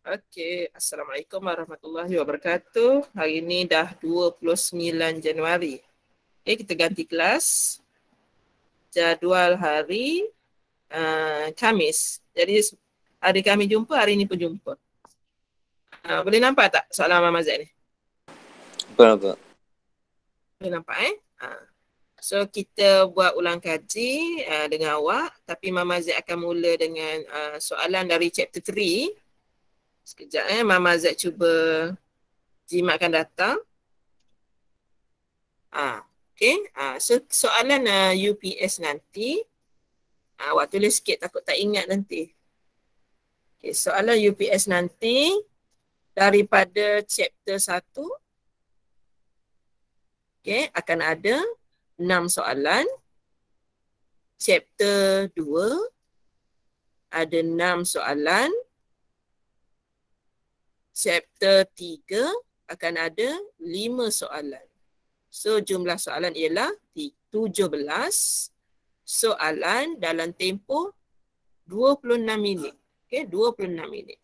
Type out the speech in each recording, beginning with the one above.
Okey, Assalamualaikum warahmatullahi wabarakatuh. Hari ini dah 29 Januari. Okey, eh, kita ganti kelas. Jadual hari uh, Kamis. Jadi hari kami jumpa, hari ini pun jumpa. Uh, boleh nampak tak soalan Mama Zain ni? Boleh nampak. Boleh nampak eh? Uh. So kita buat ulang kaji uh, dengan awak. Tapi Mama Zain akan mula dengan uh, soalan dari chapter 3. Sekejap eh, Mama Z cuba jimatkan data. Ah, okay. Ah, so soalan uh, ah, UPS nanti, ah, awak tulis sikit takut tak ingat nanti. Okay, soalan UPS nanti daripada chapter 1 okay, akan ada 6 soalan. Chapter 2 ada 6 soalan chapter 3 akan ada 5 soalan. So jumlah soalan ialah 17 soalan dalam tempoh 26 minit. Okey, 26 minit.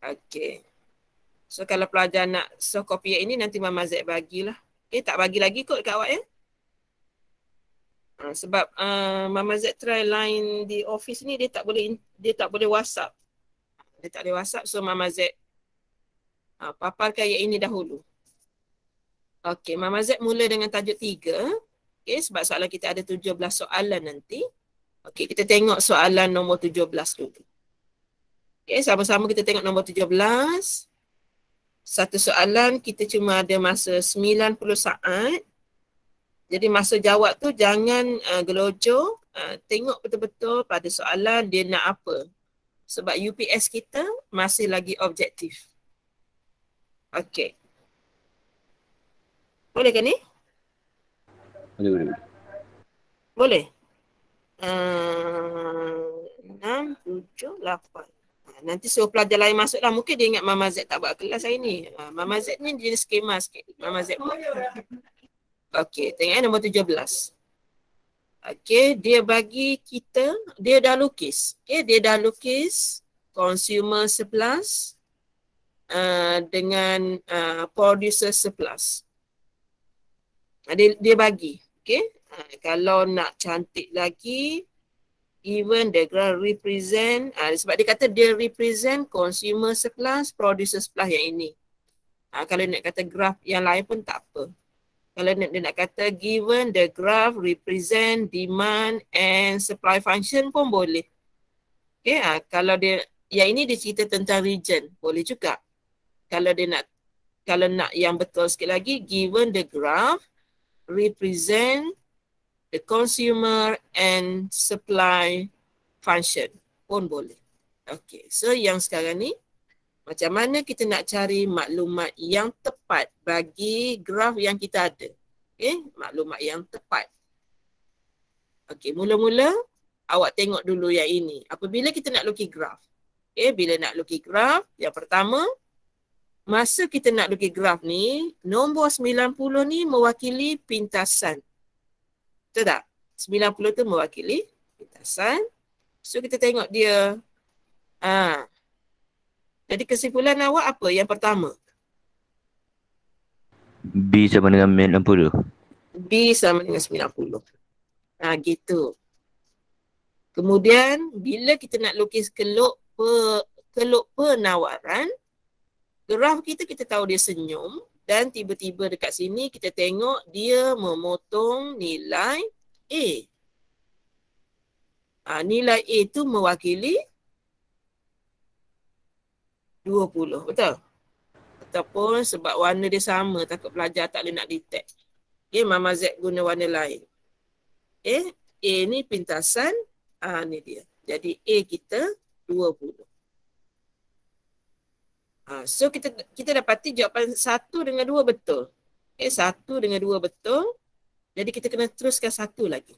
Okay. So kalau pelajar nak soft copy ini nanti Mama Z bagilah. Okay, eh, tak bagi lagi kot dekat awak ya. Ah, sebab uh, Mama Z try line di office ni dia tak boleh dia tak boleh WhatsApp. Dia tak ada WhatsApp so Mama Z uh, paparkan ayat ini dahulu. Okey, Mama Z mula dengan tajuk tiga. Okey, sebab soalan kita ada tujuh belas soalan nanti. Okey, kita tengok soalan nombor tujuh belas dulu. Okey, sama-sama kita tengok nombor tujuh belas. Satu soalan kita cuma ada masa sembilan puluh saat. Jadi masa jawab tu jangan uh, ah, gelojo. Uh, ah, tengok betul-betul pada soalan dia nak apa sebab UPS kita masih lagi objektif. Okey. Boleh kan ni? Boleh, boleh. Boleh. Ah, enam, tujuh, lapan. Ah, nanti suruh pelajar lain masuk lah Mungkin dia ingat Mama Z tak buat kelas hari ni. Ah, Mama Z ni jenis skema sikit. Mama Z Okey, tengok eh, nombor tujuh belas. Okey okay, dia bagi kita, dia dah lukis. Okay, eh, dia dah lukis consumer surplus uh, dengan uh, producer surplus. Ah, dia, dia bagi. Okay. Uh, ah, kalau nak cantik lagi, even the graph represent, uh, sebab dia kata dia represent consumer surplus, producer surplus yang ini. Uh, kalau nak kata graph yang lain pun tak apa kalau dia, dia nak kata given the graph represent demand and supply function pun boleh. Okay, ha, kalau dia, ya ini dia cerita tentang region, boleh juga. Kalau dia nak, kalau nak yang betul sikit lagi, given the graph represent the consumer and supply function pun boleh. Okay, so yang sekarang ni, macam mana kita nak cari maklumat yang tepat bagi graf yang kita ada. Okay, eh, maklumat yang tepat. Okay, mula-mula awak tengok dulu yang ini. Apabila kita nak lukis graf. Okay, eh, bila nak lukis graf, yang pertama, masa kita nak lukis graf ni, nombor 90 ni mewakili pintasan. Betul tak? 90 tu mewakili pintasan. So kita tengok dia. Ah, jadi kesimpulan awak apa yang pertama? B sama dengan 90. B sama dengan 90. Ha, gitu. Kemudian bila kita nak lukis kelok per, keluk penawaran, geraf kita kita tahu dia senyum dan tiba-tiba dekat sini kita tengok dia memotong nilai A. Ha, nilai A tu mewakili 20 betul ataupun sebab warna dia sama takut pelajar tak boleh nak detect okay, Mama Z guna warna lain eh okay, A ni pintasan ah ni dia jadi A kita 20 Ah, ha, so kita kita dapati jawapan 1 dengan 2 betul. Okay, 1 dengan 2 betul. Jadi kita kena teruskan 1 lagi.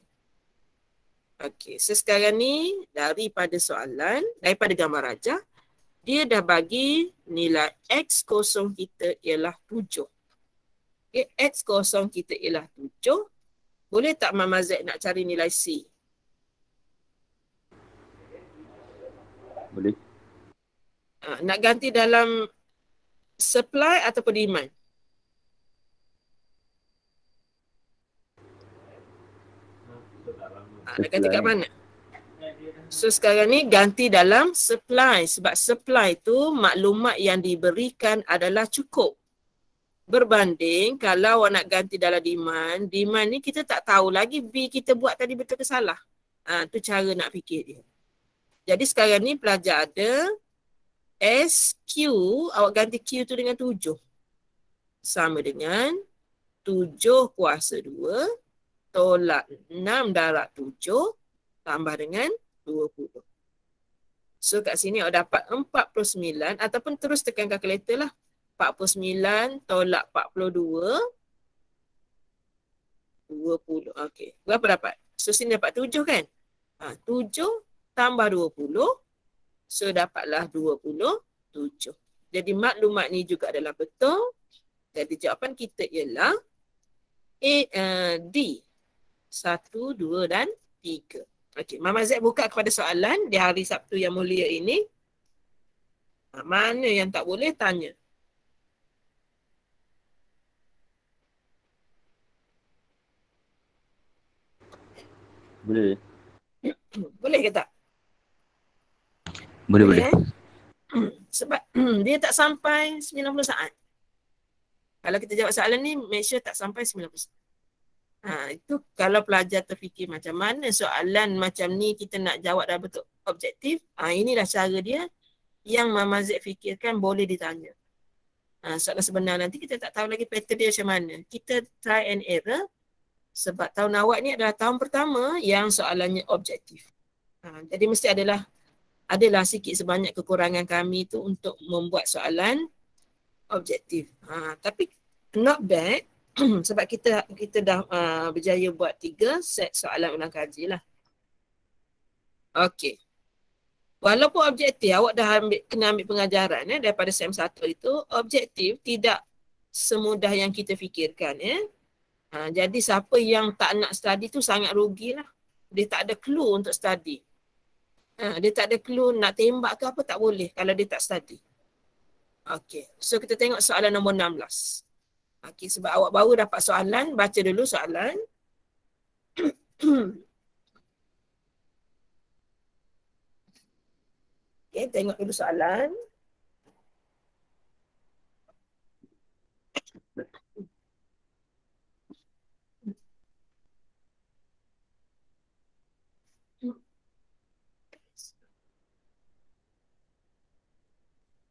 Okay, so sekarang ni daripada soalan, daripada gambar rajah, dia dah bagi nilai X kosong kita ialah 7. Okay, X kosong kita ialah 7. Boleh tak Mama Z nak cari nilai C? Boleh. Ha, nak ganti dalam supply atau demand? Ha, nak ganti kat mana? So sekarang ni ganti dalam supply sebab supply tu maklumat yang diberikan adalah cukup. Berbanding kalau awak nak ganti dalam demand, demand ni kita tak tahu lagi B kita buat tadi betul ke salah. Ha, tu cara nak fikir dia. Jadi sekarang ni pelajar ada SQ, awak ganti Q tu dengan 7. Sama dengan 7 kuasa 2 tolak 6 darab 7 tambah dengan 20. So kat sini awak dapat 49 ataupun terus tekan calculator lah. 49 tolak 42. 20. Okey. Berapa dapat? So sini dapat 7 kan? Ha, 7 tambah 20. So dapatlah 27. Jadi maklumat ni juga adalah betul. Jadi jawapan kita ialah A, uh, D. 1, 2 dan 3. Okey, Mama Z buka kepada soalan di hari Sabtu yang mulia ini. Ah, mana yang tak boleh tanya? Boleh. boleh ke tak? Boleh, boleh. boleh. Sebab dia tak sampai 90 saat. Kalau kita jawab soalan ni, make sure tak sampai 90 saat. Ha, itu kalau pelajar terfikir macam mana soalan macam ni kita nak jawab dalam bentuk objektif, ha, inilah cara dia yang Mama Z fikirkan boleh ditanya. Ha, soalan sebenar nanti kita tak tahu lagi pattern dia macam mana. Kita try and error sebab tahun awak ni adalah tahun pertama yang soalannya objektif. Ha, jadi mesti adalah adalah sikit sebanyak kekurangan kami tu untuk membuat soalan objektif. Ha, tapi not bad sebab kita kita dah uh, berjaya buat tiga set soalan ulang kaji lah. Okey. Walaupun objektif awak dah ambil, kena ambil pengajaran eh, daripada SEM 1 itu, objektif tidak semudah yang kita fikirkan. Eh. Ha, jadi siapa yang tak nak study tu sangat rugi lah. Dia tak ada clue untuk study. Ha, dia tak ada clue nak tembak ke apa tak boleh kalau dia tak study. Okey. So kita tengok soalan nombor 16. Okey sebab awak baru dapat soalan, baca dulu soalan. Okey, tengok dulu soalan.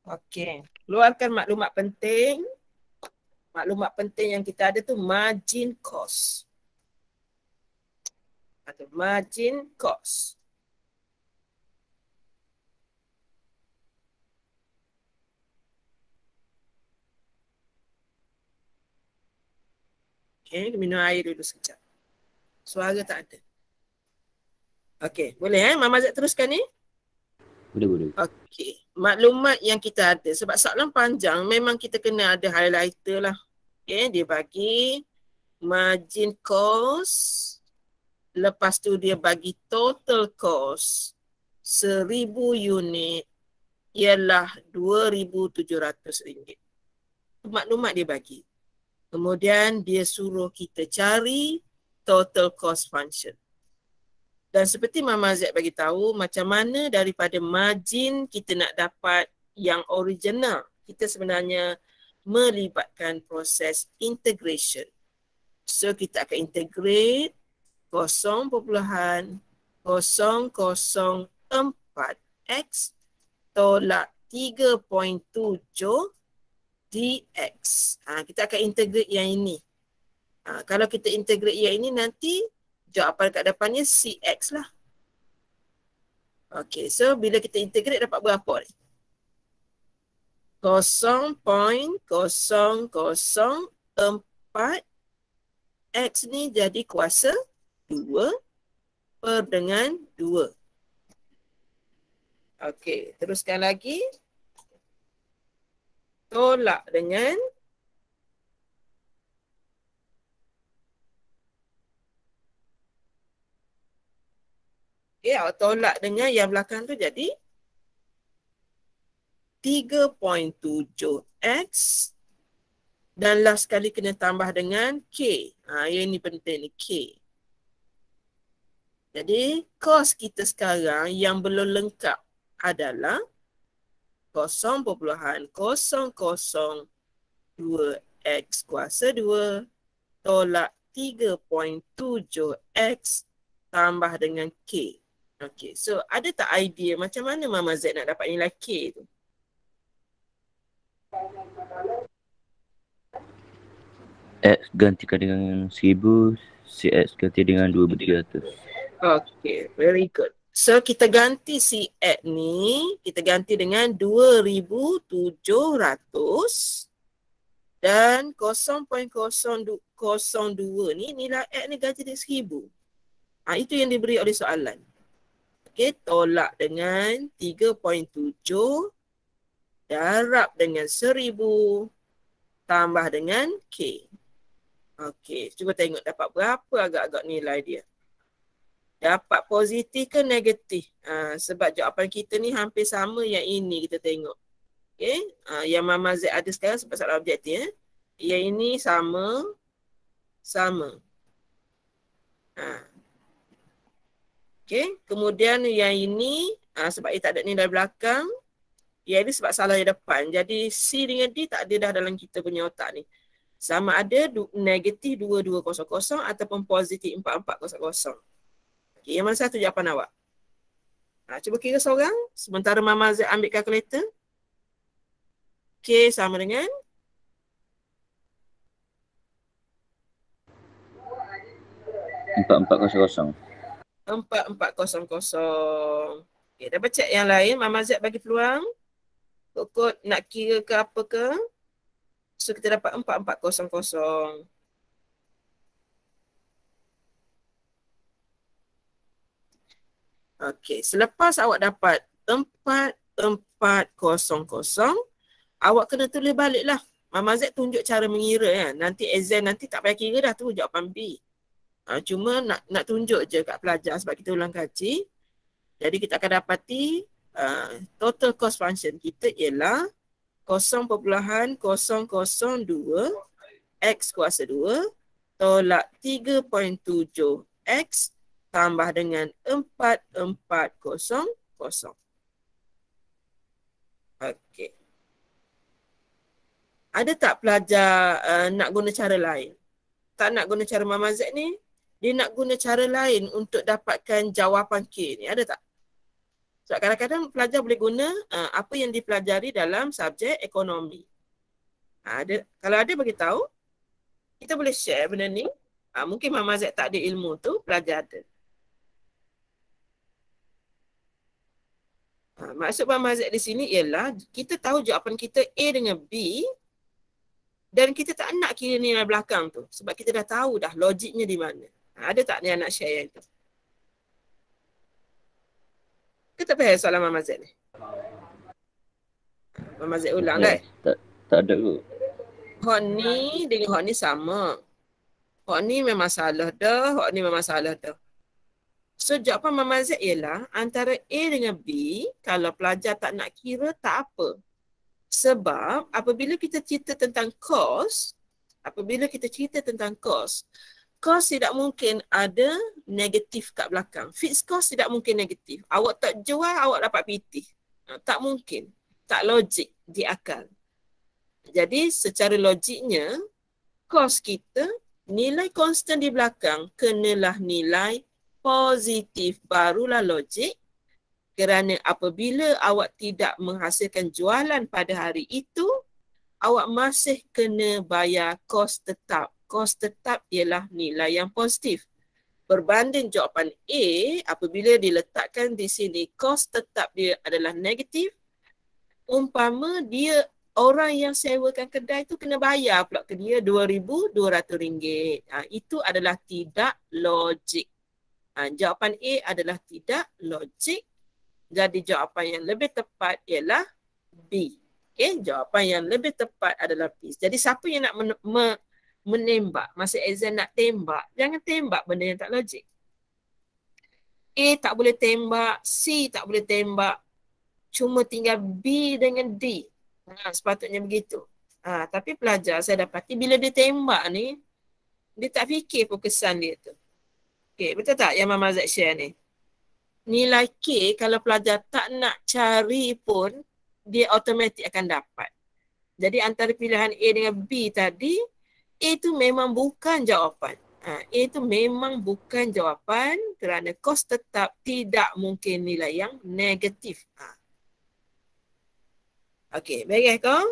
Okey, keluarkan maklumat penting maklumat penting yang kita ada tu margin cost. Atau margin cost. Okay, minum air dulu sekejap. Suara tak ada. Okay, boleh eh? Mama Zat teruskan ni? Boleh, boleh. Okay maklumat yang kita ada sebab soalan panjang memang kita kena ada highlighter lah. Okay, dia bagi margin cost lepas tu dia bagi total cost seribu unit ialah dua ribu tujuh ratus ringgit. Maklumat dia bagi. Kemudian dia suruh kita cari total cost function dan seperti Mama Z bagi tahu macam mana daripada margin kita nak dapat yang original kita sebenarnya melibatkan proses integration so kita akan integrate 0.004 x tolak 3.7 dx ha, kita akan integrate yang ini ha, kalau kita integrate yang ini nanti jawapan kat depannya CX lah. Okay, so bila kita integrate dapat berapa ni? 0.004 X ni jadi kuasa 2 per dengan 2. Okay, teruskan lagi. Tolak dengan 0.004 Okay, ya, awak tolak dengan yang belakang tu jadi 3.7x dan last sekali kena tambah dengan k. Ha, yang ini penting ni k. Jadi kos kita sekarang yang belum lengkap adalah 0.002x kuasa 2 tolak 3.7x tambah dengan k. Okay, so ada tak idea macam mana Mama Z nak dapat nilai lelaki tu? X gantikan dengan 1000, CX ganti dengan 2300. Okay, very good. So kita ganti si X ni, kita ganti dengan 2700 dan 0.002 ni nilai X ni ganti dengan 1000. Ha, itu yang diberi oleh soalan. Okey, tolak dengan 3.7 darab dengan 1000 tambah dengan K. Okey, cuba tengok dapat berapa agak-agak nilai dia. Dapat positif ke negatif? Ha, sebab jawapan kita ni hampir sama yang ini kita tengok. Okey, ha, yang Mama Z ada sekarang sebab salah objektif. Eh? Yang ini sama. Sama. Haa. Okay. Kemudian yang ini uh, sebab dia tak ada ni dari belakang. Ya ini sebab salah yang depan. Jadi C dengan D tak ada dah dalam kita punya otak ni. Sama ada negatif 2200 ataupun positif 4400. Okay, yang mana satu jawapan awak? Ha, cuba kira seorang. Sementara Mama Z ambil kalkulator. K sama dengan. Empat empat kosong kosong. 4400. Okey, dapat baca yang lain. Mama Z bagi peluang. kod nak kira ke apa ke. So kita dapat 4400. Okey, selepas awak dapat 4400, awak kena tulis baliklah. Mama Z tunjuk cara mengira ya. Nanti exam nanti tak payah kira dah tu jawapan B. Uh, cuma nak nak tunjuk je kat pelajar sebab kita ulang kaji. Jadi kita akan dapati uh, total cost function kita ialah 0.002 x kuasa 2 tolak 3.7 x tambah dengan 4400. Okey. Ada tak pelajar uh, nak guna cara lain? Tak nak guna cara Mama Z ni? dia nak guna cara lain untuk dapatkan jawapan K ni ada tak? Sebab kadang-kadang pelajar boleh guna uh, apa yang dipelajari dalam subjek ekonomi. Ha, ada, kalau ada bagi tahu, kita boleh share benda ni. Ha, mungkin Mama Z tak ada ilmu tu, pelajar ada. Ha, maksud Mama Z di sini ialah kita tahu jawapan kita A dengan B dan kita tak nak kira nilai belakang tu sebab kita dah tahu dah logiknya di mana. Ha, ada tak ni anak share yang tu? Kita payah soalan Mama Z ni? Mama Z ulang ya, kan? Tak, tak ada tu. Hak ni dengan hak ni sama. Hak ni memang salah dah, hak ni memang salah dah. So jawapan Mama Z ialah antara A dengan B, kalau pelajar tak nak kira tak apa. Sebab apabila kita cerita tentang kos, apabila kita cerita tentang kos cost tidak mungkin ada negatif kat belakang. Fixed cost tidak mungkin negatif. Awak tak jual, awak dapat PT. Ha, tak mungkin. Tak logik di akal. Jadi secara logiknya, cost kita, nilai constant di belakang kenalah nilai positif barulah logik kerana apabila awak tidak menghasilkan jualan pada hari itu, awak masih kena bayar kos tetap kos tetap ialah nilai yang positif. Berbanding jawapan A, apabila diletakkan di sini, kos tetap dia adalah negatif. Umpama dia orang yang sewakan kedai itu kena bayar pula ke dia RM2,200. Ha, itu adalah tidak logik. Ha, jawapan A adalah tidak logik. Jadi jawapan yang lebih tepat ialah B. Okay, jawapan yang lebih tepat adalah B. Jadi siapa yang nak me- menembak, masa exam nak tembak, jangan tembak benda yang tak logik. A tak boleh tembak, C tak boleh tembak, cuma tinggal B dengan D. Ha, sepatutnya begitu. Ha, tapi pelajar saya dapati bila dia tembak ni, dia tak fikir pun kesan dia tu. Okay, betul tak yang Mama Zek share ni? Nilai K kalau pelajar tak nak cari pun, dia automatik akan dapat. Jadi antara pilihan A dengan B tadi, A tu memang bukan jawapan. Ha, A tu memang bukan jawapan kerana kos tetap tidak mungkin nilai yang negatif. Ha. Okey, baiklah kau.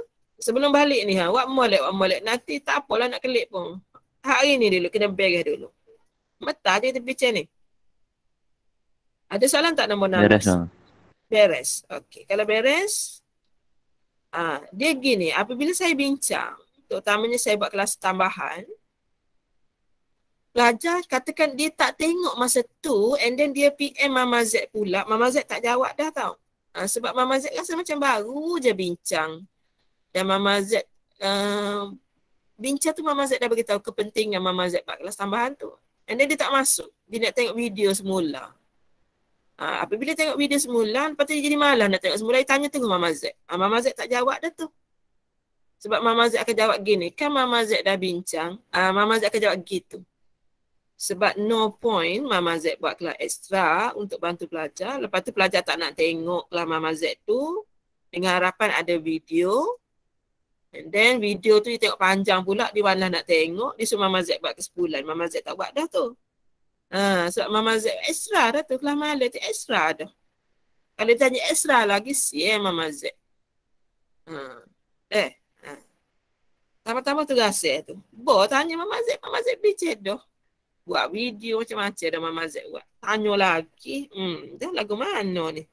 Sebelum balik ni ha, buat molek, buat molek. Nanti tak apalah nak kelip pun. Hari ni dulu, kena beres dulu. Metah je tepi macam ni. Ada soalan tak nombor 6? Beres. Beres. beres. Okey, kalau beres. ha, dia gini, apabila saya bincang, terutamanya saya buat kelas tambahan pelajar katakan dia tak tengok masa tu and then dia PM Mama Z pula Mama Z tak jawab dah tau ha, sebab Mama Z rasa macam baru je bincang dan Mama Z uh, bincang tu Mama Z dah beritahu kepentingan Mama Z buat kelas tambahan tu and then dia tak masuk dia nak tengok video semula ha, apabila tengok video semula lepas tu dia jadi malah nak tengok semula dia tanya tengok Mama Z ha, Mama Z tak jawab dah tu sebab Mama Z akan jawab gini, kan Mama Z dah bincang, uh, Mama Z akan jawab gitu. Sebab no point Mama Z buat kelas ekstra untuk bantu pelajar. Lepas tu pelajar tak nak tengok lah Mama Z tu dengan harapan ada video. And then video tu dia tengok panjang pula dia mana nak tengok. Dia suruh Mama Z buat ke sebulan. Mama Z tak buat dah tu. Ha, sebab Mama Z ekstra, dah tu. Kelas mana tu ekstra. dah. Kalau dia tanya extra lagi, siap Mama Z. Ha. Eh, Tama-tama tu rasa tu. Bo tanya Mama Zek, Mama Zek bicet tu. Buat video macam-macam ada Mama Zek buat. Tanya lagi, hmm, dah lagu mana ni?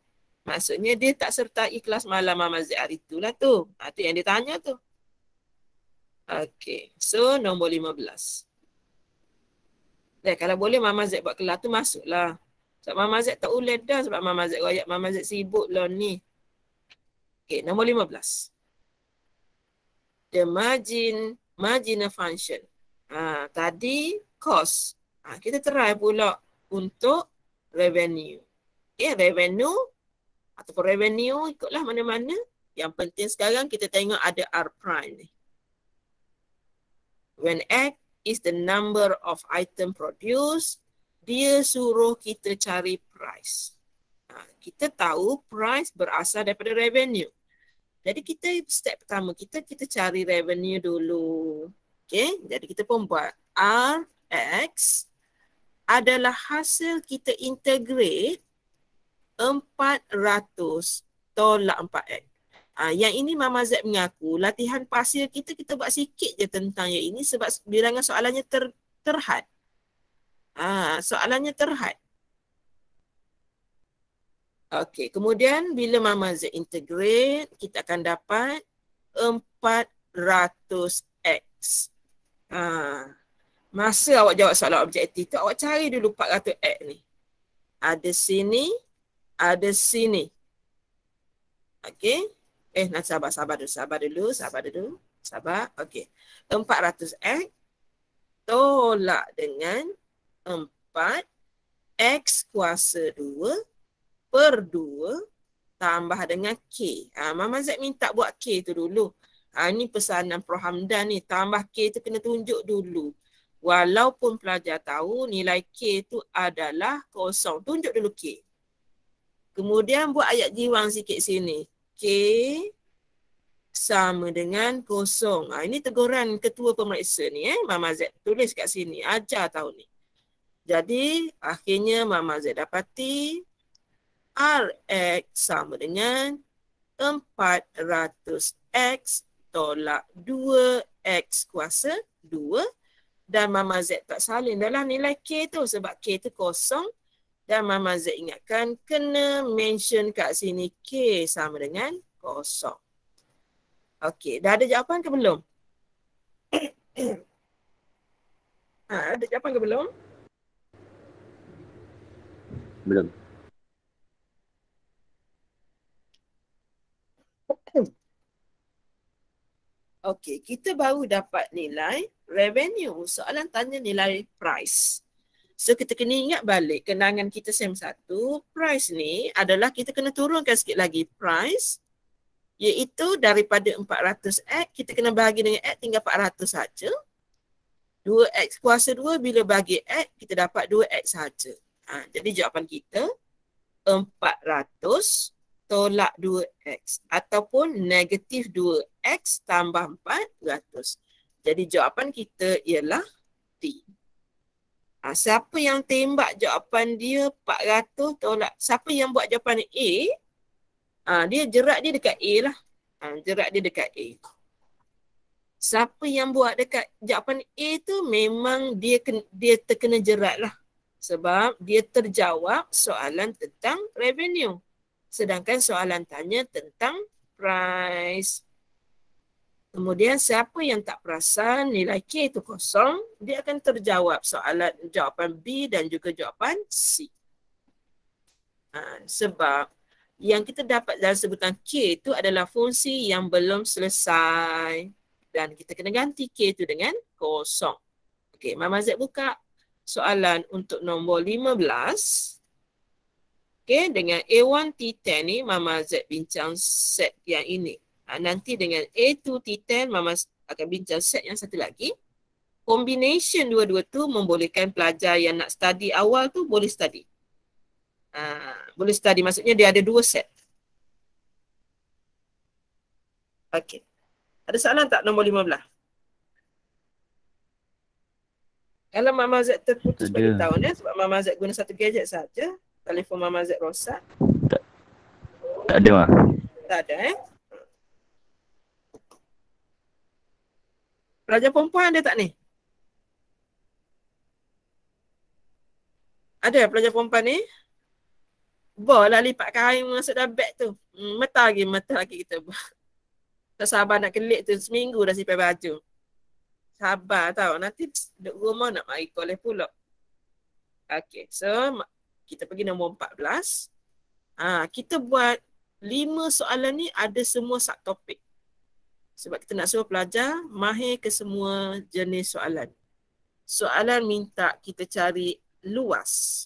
Maksudnya dia tak serta ikhlas malam Mama Zek hari tu lah tu. Itu ha, yang dia tanya tu. Okay, so nombor lima belas. Eh, kalau boleh Mama Zek buat kelas tu masuk lah. Sebab Mama Zek tak ulet dah sebab Mama Zek rayak Mama Zek sibuk lah ni. Okay, nombor lima belas. Okay the margin marginal function. Ha, tadi cost. Ha, kita try pula untuk revenue. Okay, ya, revenue ataupun revenue ikutlah mana-mana. Yang penting sekarang kita tengok ada R prime ni. When X is the number of item produced, dia suruh kita cari price. Ha, kita tahu price berasal daripada revenue. Jadi kita step pertama kita kita cari revenue dulu. Okay, jadi kita pun buat RX adalah hasil kita integrate 400 tolak 4X. Ah, ha, yang ini Mama Z mengaku latihan pasir kita kita buat sikit je tentang yang ini sebab bilangan soalannya ter, terhad. Ha, soalannya terhad. Okey, kemudian bila Mama Z integrate, kita akan dapat 400X. Ha. Masa awak jawab soalan objektif tu, awak cari dulu 400X ni. Ada sini, ada sini. Okey. Eh, nak sabar, sabar dulu, sabar dulu, sabar dulu. Sabar, okey. 400X tolak dengan 4X kuasa 2 per 2 tambah dengan K. Ha, Mama Z minta buat K tu dulu. Ha, ah, ni pesanan Prof. Hamdan ni. Tambah K tu kena tunjuk dulu. Walaupun pelajar tahu nilai K tu adalah kosong. Tunjuk dulu K. Kemudian buat ayat jiwang sikit sini. K sama dengan kosong. Ha, ini teguran ketua pemeriksa ni. Eh? Mama Z tulis kat sini. Ajar tahu ni. Jadi akhirnya Mama Z dapati RX sama dengan 400X tolak 2X kuasa 2 dan mama Z tak salin dalam nilai K tu sebab K tu kosong dan mama Z ingatkan kena mention kat sini K sama dengan kosong. Okey, dah ada jawapan ke belum? ha, ada jawapan ke belum? Belum. Okey, kita baru dapat nilai revenue. Soalan tanya nilai price. So kita kena ingat balik kenangan kita SEM satu. price ni adalah kita kena turunkan sikit lagi price iaitu daripada 400x kita kena bagi dengan x tinggal 400 saja. 2x kuasa 2 bila bagi x kita dapat 2x saja. Ha, jadi jawapan kita 400 tolak 2x ataupun negatif 2x tambah 400. Jadi jawapan kita ialah d. Ha, siapa yang tembak jawapan dia 400 tolak, siapa yang buat jawapan A, ha, dia jerat dia dekat A lah. Ha, jerat dia dekat A. Siapa yang buat dekat jawapan A tu memang dia dia terkena jerat lah. Sebab dia terjawab soalan tentang revenue. Sedangkan soalan tanya tentang price. Kemudian siapa yang tak perasan nilai K itu kosong, dia akan terjawab soalan jawapan B dan juga jawapan C. Ha, sebab yang kita dapat dalam sebutan K itu adalah fungsi yang belum selesai. Dan kita kena ganti K itu dengan kosong. Okey, Mama Z buka soalan untuk nombor 15. 15. Okey, dengan A1T10 ni Mama Z bincang set yang ini. Ha, nanti dengan A2T10 Mama akan bincang set yang satu lagi. Combination dua-dua tu membolehkan pelajar yang nak study awal tu boleh study. Ha, boleh study maksudnya dia ada dua set. Okey. Ada soalan tak nombor 15? Kalau Mama Z terputus pada tahun ya sebab Mama Z guna satu gadget saja telefon Mama Z rosak? Tak. Tak ada, Ma. Tak ada, eh? Pelajar perempuan ada tak ni? Ada pelajar perempuan ni? Bolehlah lipat kain masuk dalam beg tu. Hmm, metah lagi, metah lagi kita. Tak sabar nak kelik tu seminggu dah sipai baju. Sabar tau. Nanti duduk rumah nak mari kolej pula. Okay, so kita pergi nombor 14 ha, ah, kita buat lima soalan ni ada semua subtopik sebab kita nak suruh pelajar mahir ke semua jenis soalan soalan minta kita cari luas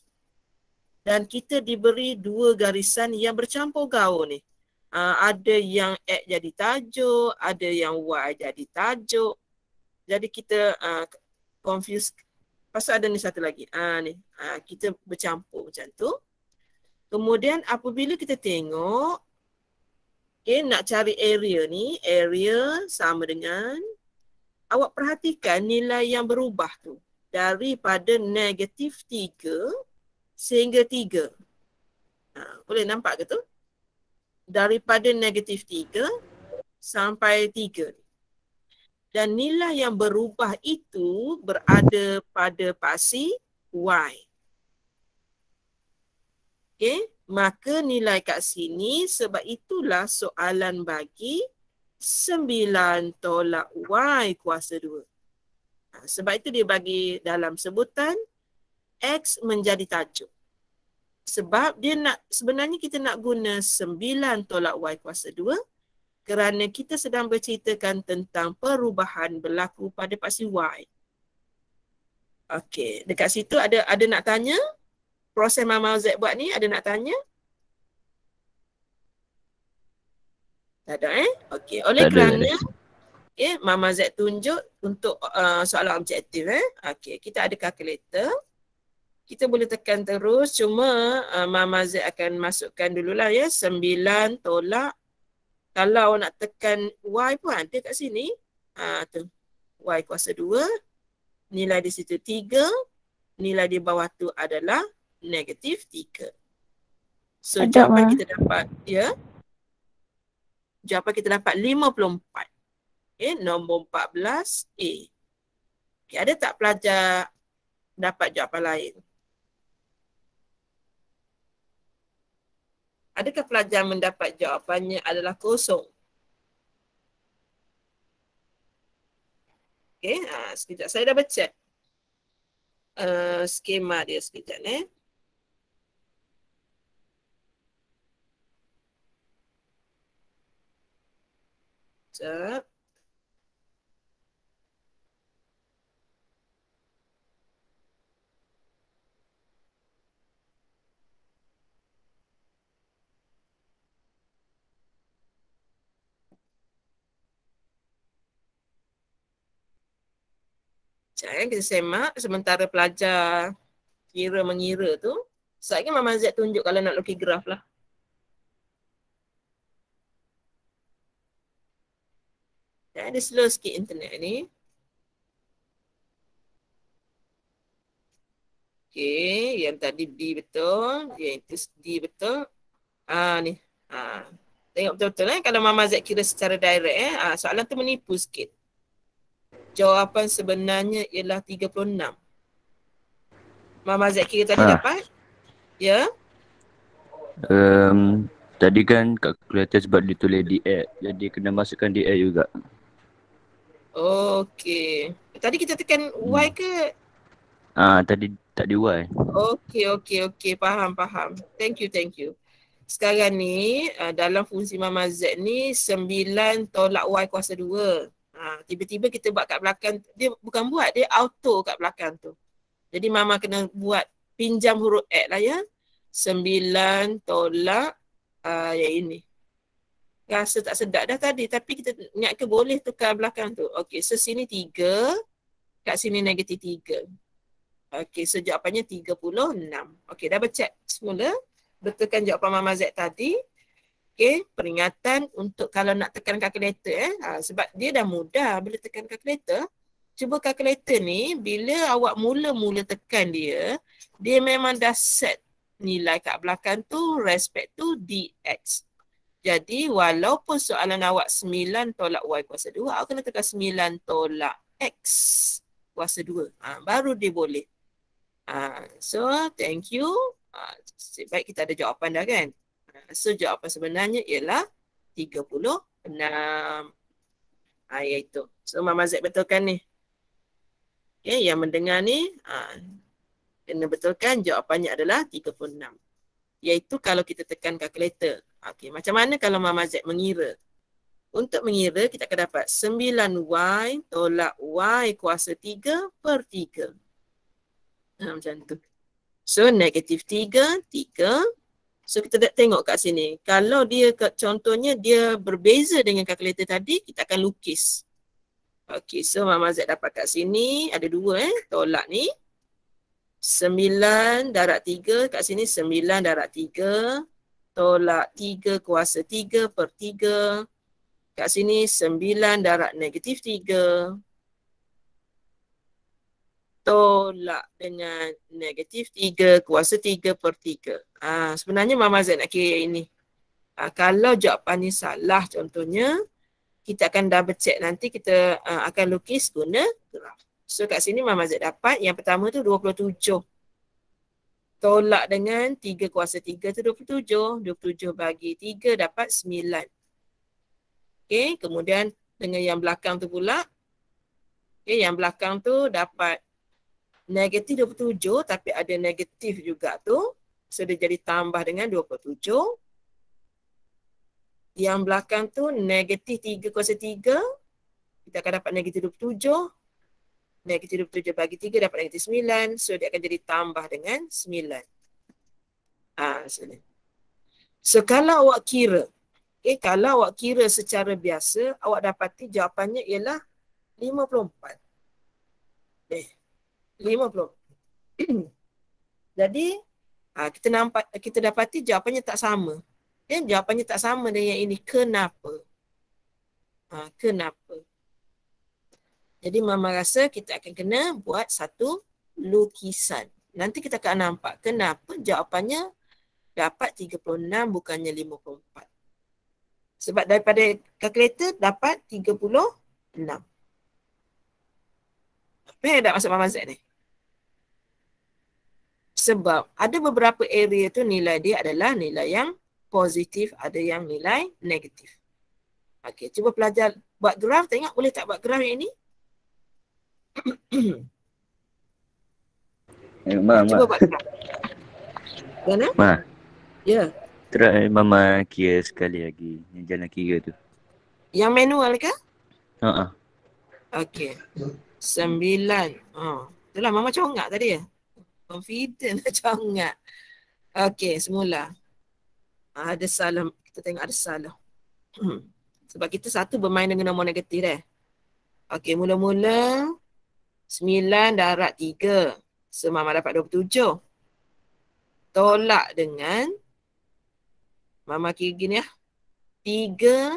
dan kita diberi dua garisan yang bercampur gaul ni ha, ada yang X jadi tajuk ada yang Y jadi tajuk jadi kita uh, confuse Lepas ada ni satu lagi. Ah ni. Ah kita bercampur macam tu. Kemudian apabila kita tengok okey nak cari area ni, area sama dengan awak perhatikan nilai yang berubah tu daripada negatif 3 sehingga 3. ha, boleh nampak ke tu? Daripada negatif 3 sampai 3 dan nilai yang berubah itu berada pada paksi Y. Okey, maka nilai kat sini sebab itulah soalan bagi 9 tolak Y kuasa 2. Ha, sebab itu dia bagi dalam sebutan X menjadi tajuk. Sebab dia nak sebenarnya kita nak guna 9 tolak Y kuasa kerana kita sedang berceritakan tentang perubahan berlaku pada paksi Y. Okey, dekat situ ada ada nak tanya? Proses Mama Z buat ni ada nak tanya? Tak ada eh? Okey, oleh ada, kerana ya, Okay, Mama Z tunjuk untuk uh, soalan objektif eh. Okey, kita ada kalkulator, Kita boleh tekan terus cuma uh, Mama Z akan masukkan dululah ya. sembilan tolak kalau nak tekan Y pun hantar kat sini. Ha, tu. Y kuasa 2. Nilai di situ 3. Nilai di bawah tu adalah negatif 3. So Adap jawapan ma. Ah. kita dapat, ya. Jawapan kita dapat 54. Okay, eh, nombor 14 A. Okay, ada tak pelajar dapat jawapan lain? Adakah pelajar mendapat jawapannya adalah kosong? Okey, ha, sekejap. Saya dah baca uh, skema dia sekejap. Eh. Sekejap. pecah eh, ya. Kita semak sementara pelajar kira mengira tu. Saya kan Mama Z tunjuk kalau nak lukis graf lah. Ya, ada slow sikit internet ni. Okay, yang tadi B betul. Yang itu D betul. Ah ni. Ah. Tengok betul-betul eh. Kalau Mama Z kira secara direct eh. Ha, soalan tu menipu sikit. Jawapan sebenarnya ialah 36. Mama Zaki kira ha. dapat? Ya. Yeah? Um, tadi kan kat kreatif sebab ditulis di air. Jadi kena masukkan di air juga. Okey. Tadi kita tekan hmm. Y ke? Ah, ha, tadi tak di Y. Okey, okey, okey. Faham, faham. Thank you, thank you. Sekarang ni eh, dalam fungsi Mama Z ni 9 tolak Y kuasa dua. Ha, tiba-tiba kita buat kat belakang dia bukan buat dia auto kat belakang tu jadi mama kena buat pinjam huruf at lah ya sembilan tolak uh, yang ini rasa tak sedap dah tadi tapi kita niat ke boleh tukar belakang tu okey so sini tiga kat sini negatif tiga okey so jawapannya tiga puluh enam okey dah check semula betulkan jawapan mama Z tadi okay, peringatan untuk kalau nak tekan calculator eh. Ha, sebab dia dah mudah bila tekan calculator. Cuba calculator ni bila awak mula-mula tekan dia, dia memang dah set nilai kat belakang tu respect to dx. Jadi walaupun soalan awak 9 tolak y kuasa 2, awak kena tekan 9 tolak x kuasa 2. Ha, baru dia boleh. Ha, so thank you. Ha, baik kita ada jawapan dah kan. So jawapan sebenarnya ialah 36 ha, ah, Iaitu So Mama Z betulkan ni okay, Yang mendengar ni ha, Kena betulkan jawapannya adalah 36 Iaitu kalau kita tekan kalkulator okay, Macam mana kalau Mama Z mengira Untuk mengira kita akan dapat 9Y tolak Y kuasa 3 per 3 ha, ah, Macam tu So negatif 3, 3 So kita dah tengok kat sini. Kalau dia contohnya dia berbeza dengan kalkulator tadi, kita akan lukis. Okay, so Mama Z dapat kat sini. Ada dua eh, tolak ni. Sembilan darat tiga kat sini sembilan darat tiga tolak tiga kuasa tiga per tiga kat sini sembilan darat negatif tiga tolak dengan negatif tiga kuasa tiga per tiga. Ah, sebenarnya Mama Z nak kira ini. Uh, kalau jawapan ni salah contohnya, kita akan double check nanti kita uh, akan lukis guna graf. So kat sini Mama Z dapat yang pertama tu 27. Tolak dengan 3 kuasa 3 tu 27. 27 bagi 3 dapat 9. Okay, kemudian dengan yang belakang tu pula. Okay, yang belakang tu dapat negatif 27 tapi ada negatif juga tu. So dia jadi tambah dengan 27. Yang belakang tu negatif 3 kuasa 3. Kita akan dapat negatif 27. Negatif 27 bagi 3 dapat negatif 9. So dia akan jadi tambah dengan 9. Ah, sini. So kalau awak kira, okay, kalau awak kira secara biasa, awak dapati jawapannya ialah 54. Eh, 54. Jadi, Ha, kita nampak kita dapati jawapannya tak sama. Ya, jawapannya tak sama dengan yang ini. Kenapa? Ha, kenapa? Jadi mama rasa kita akan kena buat satu lukisan. Nanti kita akan nampak kenapa jawapannya dapat 36 bukannya 54. Sebab daripada kalkulator dapat 36. Apa yang dah masuk mama Z ni? sebab ada beberapa area tu nilai dia adalah nilai yang positif, ada yang nilai negatif. Okey, cuba pelajar buat graf, tengok boleh tak buat graf yang ini? Eh, Cuba buat graf. Mana? Ma. Ya. Yeah. Try mama kira sekali lagi yang jalan kira tu. Yang manual ke? Ha ah. Uh-uh. Okey. Sembilan. Ha. Oh. Itulah mama congak tadi ya confident nak congat. Okay, semula. Ada salah. Kita tengok ada salah. Sebab kita satu bermain dengan nombor negatif eh. Okay, mula-mula. 9 darat tiga. 3. mama dapat dua tujuh. Tolak dengan. Mama kira gini ya. tiga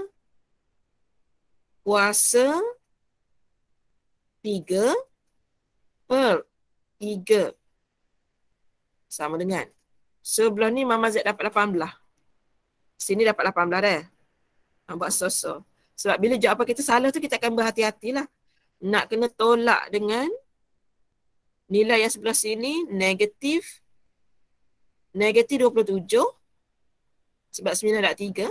kuasa tiga per tiga sama dengan. Sebelum ni Mama Z dapat 18. Sini dapat 18 dah. Eh? Buat so-so. Sebab bila jawab kita salah tu kita akan berhati-hatilah. Nak kena tolak dengan nilai yang sebelah sini negatif negatif 27 sebab 9 darab 3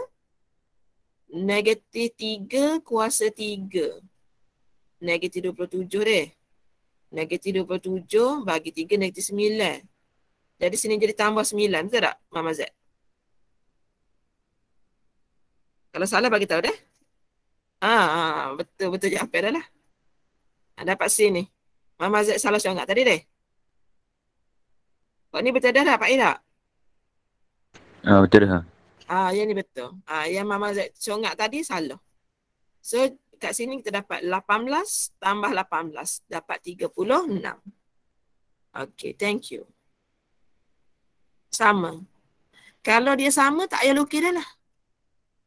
negatif 3 kuasa 3 negatif 27 deh negatif 27 bagi 3 negatif jadi sini jadi tambah sembilan, betul tak Mama Z? Kalau salah bagi tahu dah. Ah, ah, ah betul betul apa dah lah. Ada ah, pak sini. Mama Z salah sangat tadi deh. Kok oh, ni betul dah lah, Pak Ida? Ah, betul dah. Ha. Ah, yang ni betul. Ah, yang Mama Z congak tadi salah. So, kat sini kita dapat 18 tambah 18. Dapat 36. Okay, thank you sama. Kalau dia sama tak payah lukis dia lah.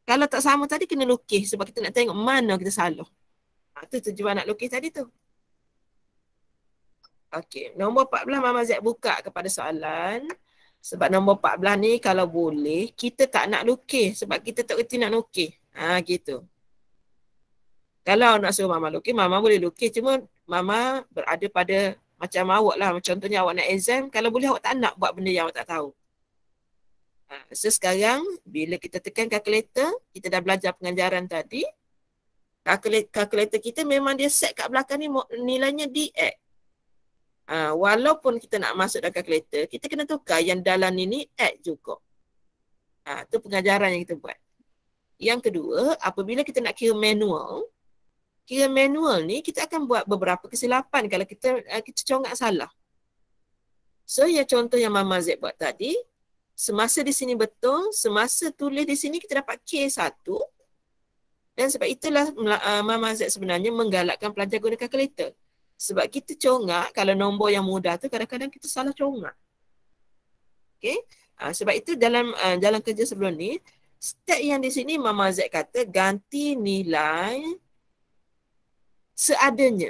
Kalau tak sama tadi kena lukis sebab kita nak tengok mana kita salah. Ha, tu tujuan nak lukis tadi tu. Okey, nombor 14 Mama Z buka kepada soalan. Sebab nombor 14 ni kalau boleh kita tak nak lukis sebab kita tak reti nak lukis. Ha gitu. Kalau nak suruh Mama lukis, Mama boleh lukis cuma Mama berada pada macam awak lah, macam contohnya awak nak exam, kalau boleh awak tak nak buat benda yang awak tak tahu. Ha, so sekarang, bila kita tekan calculator, kita dah belajar pengajaran tadi. Calculator kita memang dia set kat belakang ni nilainya DX. Ha, walaupun kita nak masuk dalam calculator, kita kena tukar yang dalam ni ni X juga. Itu ha, pengajaran yang kita buat. Yang kedua, apabila kita nak kira manual, kira manual ni kita akan buat beberapa kesilapan kalau kita uh, kita congak salah. So ya contoh yang Mama Z buat tadi, semasa di sini betul, semasa tulis di sini kita dapat K1 dan sebab itulah uh, Mama Z sebenarnya menggalakkan pelajar guna kalkulator. Sebab kita congak kalau nombor yang mudah tu kadang-kadang kita salah congak. Okay. Uh, ah, sebab itu dalam uh, eh, dalam kerja sebelum ni, step yang di sini Mama Z kata ganti nilai seadanya.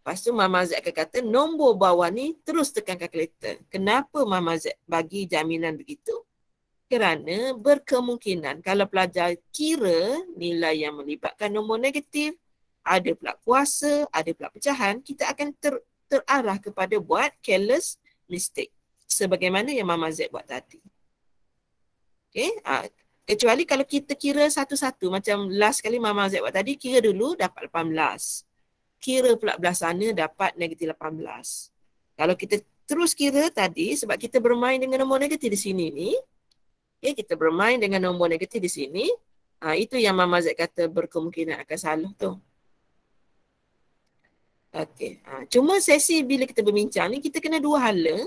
Lepas tu Mama Z akan kata nombor bawah ni terus tekan kalkulator. Kenapa Mama Z bagi jaminan begitu? Kerana berkemungkinan kalau pelajar kira nilai yang melibatkan nombor negatif, ada pula kuasa, ada pula pecahan, kita akan ter, terarah kepada buat careless mistake. Sebagaimana yang Mama Z buat tadi. Okay. Ha. Ah, Kecuali kalau kita kira satu-satu macam last kali Mama Zaid buat tadi, kira dulu dapat 18. Kira pula belah sana dapat negatif 18. Kalau kita terus kira tadi sebab kita bermain dengan nombor negatif di sini ni, okay, ya, kita bermain dengan nombor negatif di sini, ha, itu yang Mama Zaid kata berkemungkinan akan salah tu. Okey, ha, cuma sesi bila kita berbincang ni kita kena dua hala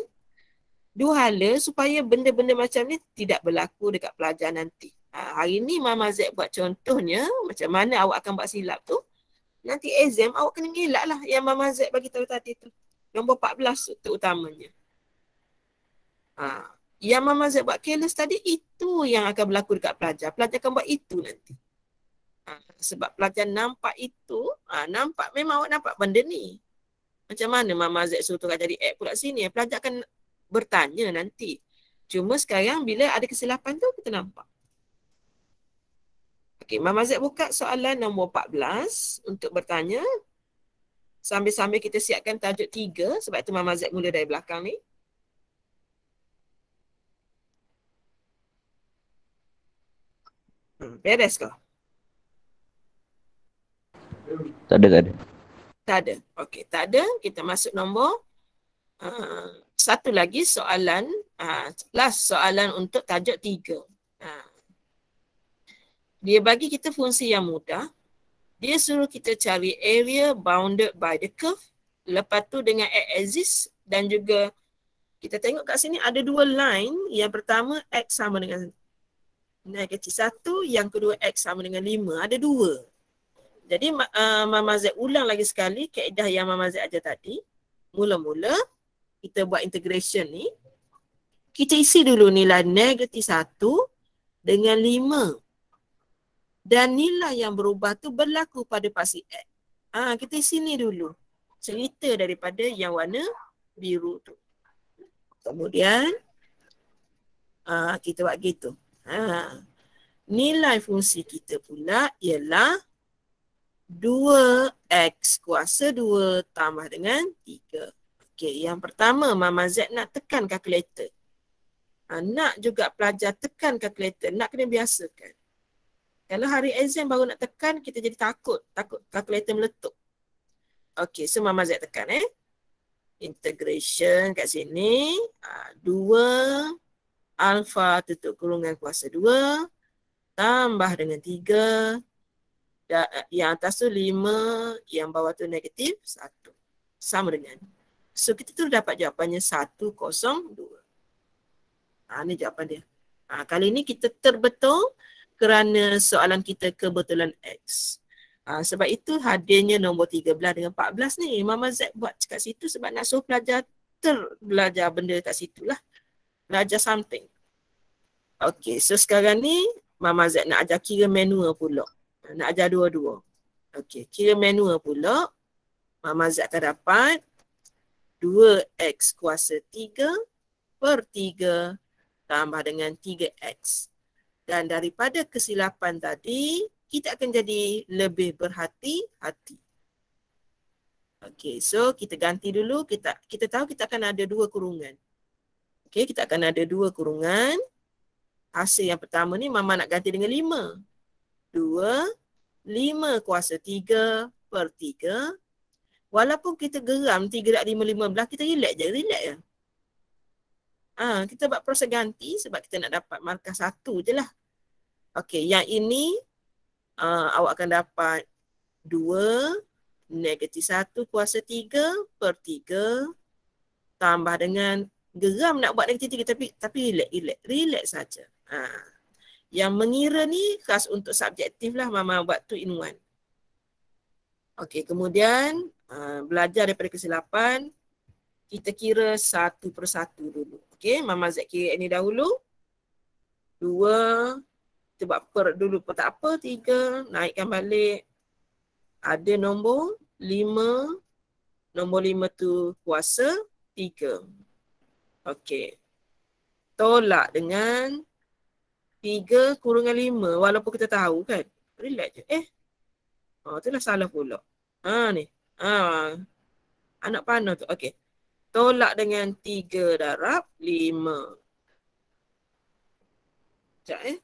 dua hala supaya benda-benda macam ni tidak berlaku dekat pelajar nanti. Ha, hari ni Mama Z buat contohnya macam mana awak akan buat silap tu. Nanti exam awak kena ngelak lah yang Mama Z bagi tahu tadi tu. Nombor 14 terutamanya. Ha, yang Mama Z buat careless tadi itu yang akan berlaku dekat pelajar. Pelajar akan buat itu nanti. Ha, sebab pelajar nampak itu, ha, nampak memang awak nampak benda ni. Macam mana Mama Z suruh tukar jadi act pula sini. Pelajar akan bertanya nanti. Cuma sekarang bila ada kesilapan tu kita nampak. Okey, Mama Zek buka soalan nombor 14 untuk bertanya. Sambil-sambil kita siapkan tajuk 3 sebab itu Mama Zek mula dari belakang ni. Hmm, beres ke? Tak ada, tak ada. Tak ada. Okey, tak ada. Kita masuk nombor uh, satu lagi soalan, uh, last soalan untuk tajuk tiga. Uh, dia bagi kita fungsi yang mudah. Dia suruh kita cari area bounded by the curve. Lepas tu dengan x axis dan juga kita tengok kat sini ada dua line. Yang pertama x sama dengan negatif satu. Yang kedua x sama dengan lima. Ada dua. Jadi uh, Mama Z ulang lagi sekali keedah yang Mama Z ajar tadi. Mula-mula kita buat integration ni kita isi dulu nilai negatif satu dengan lima dan nilai yang berubah tu berlaku pada paksi X. Ah ha, kita isi ni dulu cerita daripada yang warna biru tu. Kemudian ha, kita buat gitu. Ha. Nilai fungsi kita pula ialah 2x kuasa 2 tambah dengan 3. Okey, yang pertama Mama Z nak tekan kalkulator. Ha, nak juga pelajar tekan kalkulator, nak kena biasakan. Kalau hari exam baru nak tekan, kita jadi takut. Takut kalkulator meletup. Okey, so Mama Z tekan eh. Integration kat sini. 2 ha, alfa tutup kurungan kuasa 2. Tambah dengan 3. Eh, yang atas tu 5. Yang bawah tu negatif 1. Sama dengan So kita tu dapat jawapannya 102. Ha Ini jawapan dia. Ha kali ini kita terbetul kerana soalan kita kebetulan X. Ha, sebab itu hadirnya nombor 13 dengan 14 ni Mama Z buat kat situ sebab nak suruh pelajar terbelajar benda kat situ lah. Belajar something. Okay, so sekarang ni Mama Z nak ajar kira manual pula. Nak ajar dua-dua. Okay, kira manual pula. Mama Z akan dapat 2x kuasa 3 per 3 tambah dengan 3x. Dan daripada kesilapan tadi, kita akan jadi lebih berhati-hati. Okey, so kita ganti dulu. Kita kita tahu kita akan ada dua kurungan. Okey, kita akan ada dua kurungan. Hasil yang pertama ni Mama nak ganti dengan 5. 2, 5 kuasa 3 per Walaupun kita geram 3.5.15, kita relax je, relax je. Ha, kita buat proses ganti sebab kita nak dapat markah satu je lah. Okay, yang ini uh, awak akan dapat 2, negatif 1 kuasa 3 per 3 tambah dengan geram nak buat negatif 3 tapi, tapi relax, relax, relax saja. Ha. Yang mengira ni khas untuk subjektif lah Mama buat 2 in 1. Okey, kemudian Ah, belajar daripada kesilapan kita kira satu persatu dulu. Okey, Mama ZKN ini dahulu. Dua, kita buat per dulu pun tak apa. Tiga, naikkan balik. Ada nombor lima. Nombor lima tu kuasa tiga. Okey. Tolak dengan tiga kurungan lima. Walaupun kita tahu kan. Relax je. Eh. Oh, itulah salah pula. Ha ni. Ha. Anak panah tu. Okey. Tolak dengan tiga darab lima. Sekejap eh.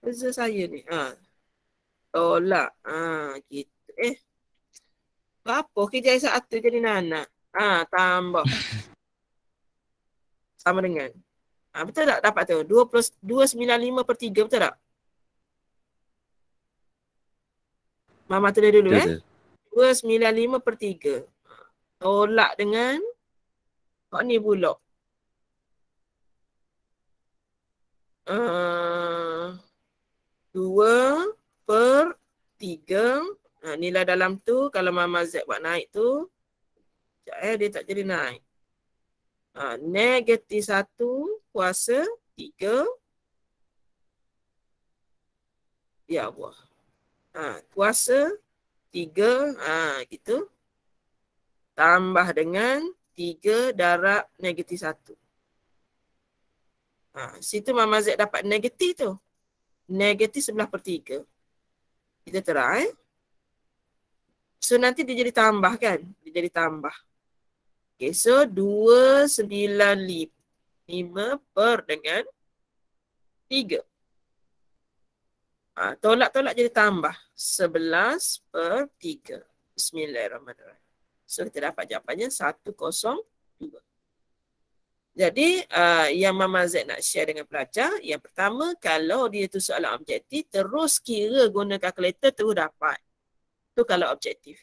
Beza saya ni. Ha. Tolak. Ha. Gitu eh. Apa? Kejap satu jadi nanak. Ha. Tambah. Sama dengan. Ha, betul tak dapat tu? 2 plus 295 per 3 betul tak? Mama tu dulu betul, eh. 295 per 3. Tolak dengan kok ni bulok Uh, ah, dua per tiga. Ha, ah, nilai dalam tu kalau Mama Z buat naik tu. Sekejap eh dia tak jadi naik. Ha, negatif satu kuasa tiga. Ya Allah. Ha, kuasa 3 ah ha, gitu tambah dengan 3 darab negatif 1. Ha, situ Mama Z dapat negatif tu. Negatif sebelah per 3. Kita terai. Eh. So nanti dia jadi tambah kan? Dia jadi tambah. Okay, so 2, 9, 5 per dengan 3. Ah, tolak-tolak jadi tambah 11 per 3 Bismillahirrahmanirrahim So kita dapat jawapannya 102 Jadi uh, yang Mama Z nak share dengan pelajar Yang pertama kalau dia tu soalan objektif Terus kira guna kalkulator terus dapat Tu kalau objektif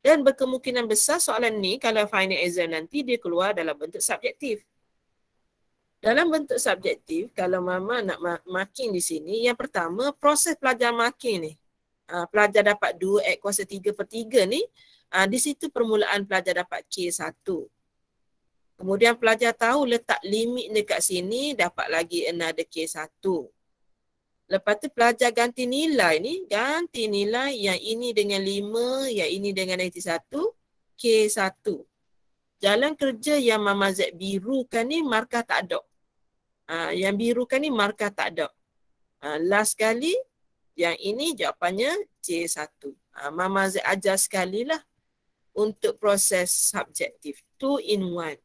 Dan berkemungkinan besar soalan ni Kalau final exam nanti dia keluar dalam bentuk subjektif dalam bentuk subjektif, kalau mama nak marking di sini, yang pertama proses pelajar marking ni. Ah, pelajar dapat 2 at kuasa 3 per 3 ni, ah, di situ permulaan pelajar dapat K1. Kemudian pelajar tahu letak limit dekat sini, dapat lagi another K1. Lepas tu pelajar ganti nilai ni, ganti nilai yang ini dengan 5, yang ini dengan 91, K1. Jalan kerja yang Mama Z birukan ni markah tak dok. Ah, yang biru kan ni markah tak ada. Ha, last kali yang ini jawapannya C 1 Ha, Mama Z ajar sekali lah untuk proses subjektif. Two in one.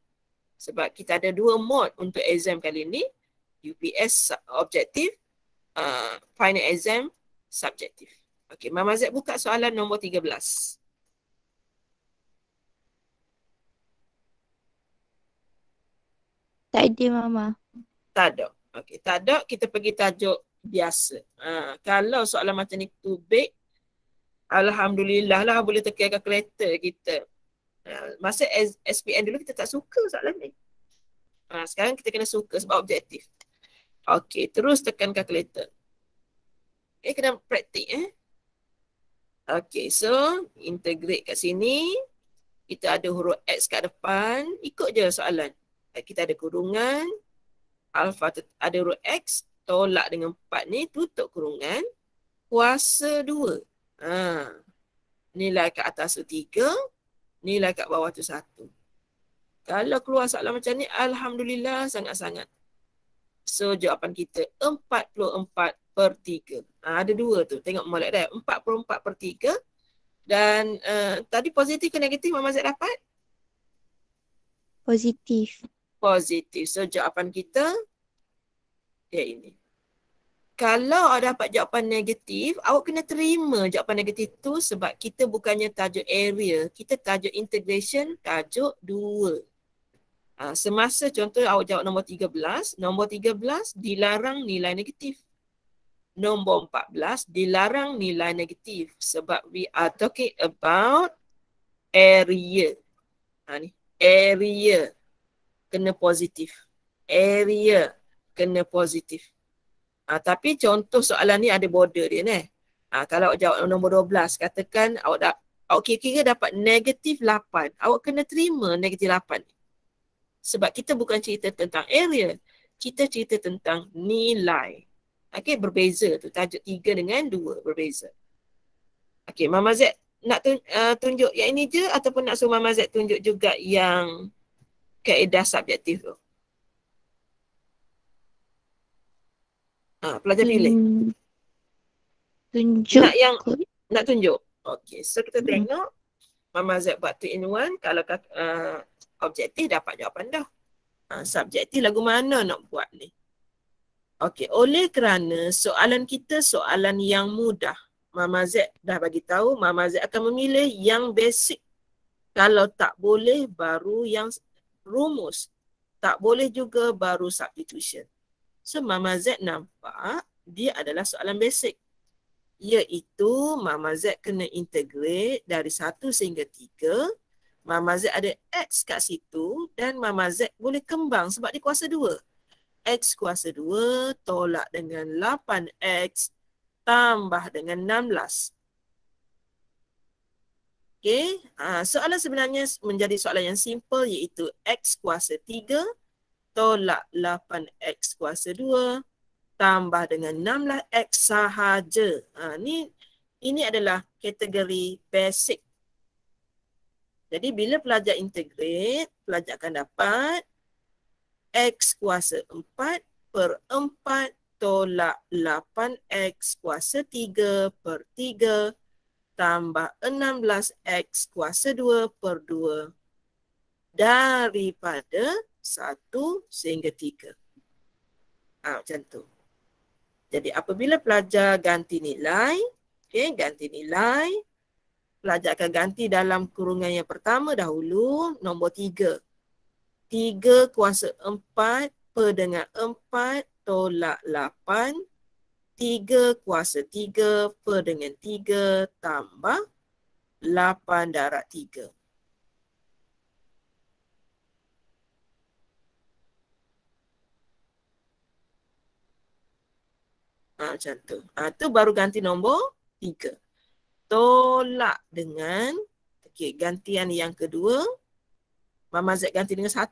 Sebab kita ada dua mod untuk exam kali ni. UPS objektif, uh, final exam subjektif. Okay, Mama Z buka soalan nombor 13. Tak ada, Mama tak ada. Okey, tak ada, kita pergi tajuk biasa. Ha, kalau soalan macam ni tu big, Alhamdulillah lah boleh tekankan kereta kita. Ha, masa SPM dulu kita tak suka soalan ni. Ha, sekarang kita kena suka sebab objektif. Okey, terus tekan kalkulator. Okey, eh, kena praktik eh. Okey, so integrate kat sini. Kita ada huruf X kat depan. Ikut je soalan. Kita ada kurungan alfa ada root x tolak dengan 4 ni tutup kurungan kuasa 2. Ha. Nilai kat atas tu 3, nilai kat bawah tu 1. Kalau keluar soalan macam ni alhamdulillah sangat-sangat. So jawapan kita 44 per 3. Ha, ada dua tu. Tengok molek dah. 44 per 3. Dan uh, tadi positif ke negatif Mama Zed dapat? Positif positif. So jawapan kita ya ini. Kalau awak dapat jawapan negatif, awak kena terima jawapan negatif tu sebab kita bukannya tajuk area, kita tajuk integration, tajuk dua. Ha, semasa contoh awak jawab nombor 13, nombor 13 dilarang nilai negatif. Nombor 14 dilarang nilai negatif sebab we are talking about area. Ha, ni, area kena positif. Area kena positif. Ha, tapi contoh soalan ni ada border dia ni. Ha, kalau awak jawab nombor 12, katakan awak dah awak kira-kira dapat negatif 8. Awak kena terima negatif 8 ni. Sebab kita bukan cerita tentang area. Kita cerita tentang nilai. Okey berbeza tu. Tajuk 3 dengan 2 berbeza. Okey Mama Z nak tunjuk, ah, tunjuk yang ini je ataupun nak suruh Mama Z tunjuk juga yang kaedah subjektif tu. Ha, pelajar pilih. Tunjuk. Nak yang nak tunjuk. Okey, so kita hmm. tengok Mama Z buat two in one. Kalau uh, objektif dapat jawapan dah. Ha, subjektif lagu mana nak buat ni? Okey, oleh kerana soalan kita soalan yang mudah. Mama Z dah bagi tahu, Mama Z akan memilih yang basic. Kalau tak boleh, baru yang rumus. Tak boleh juga baru substitution. So Mama Z nampak dia adalah soalan basic. Iaitu Mama Z kena integrate dari 1 sehingga 3. Mama Z ada X kat situ dan Mama Z boleh kembang sebab dia kuasa 2. X kuasa 2 tolak dengan 8X tambah dengan 16. Okay, uh, ah, soalan sebenarnya menjadi soalan yang simple iaitu x kuasa 3 tolak 8x kuasa 2 tambah dengan 16x lah sahaja. Uh, ni, ini adalah kategori basic. Jadi bila pelajar integrate, pelajar akan dapat x kuasa 4 per 4 tolak 8x kuasa 3 per 3 per 3 tambah 16X kuasa 2 per 2 daripada 1 sehingga 3. Ha, ah, macam tu. Jadi apabila pelajar ganti nilai, okay, ganti nilai, pelajar akan ganti dalam kurungan yang pertama dahulu, nombor 3. 3 kuasa 4 per dengan 4 tolak 8 3 kuasa 3 per dengan 3 tambah 8 darat 3. Ha, macam tu. Ha, tu baru ganti nombor 3. Tolak dengan okay, gantian yang kedua. Mama Z ganti dengan 1.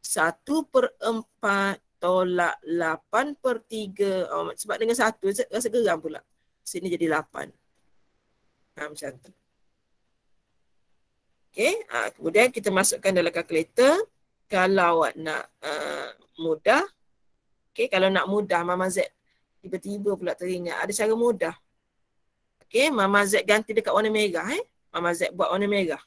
1 per 4 tolak 8 per 3 oh, sebab dengan 1 rasa geram pula. Sini jadi 8. Ha, macam tu. Okay. Ha, kemudian kita masukkan dalam kalkulator. Kalau awak nak uh, mudah. Okay. Kalau nak mudah Mama Z tiba-tiba pula teringat. Ada cara mudah. Okay. Mama Z ganti dekat warna merah. Eh? Mama Z buat warna merah.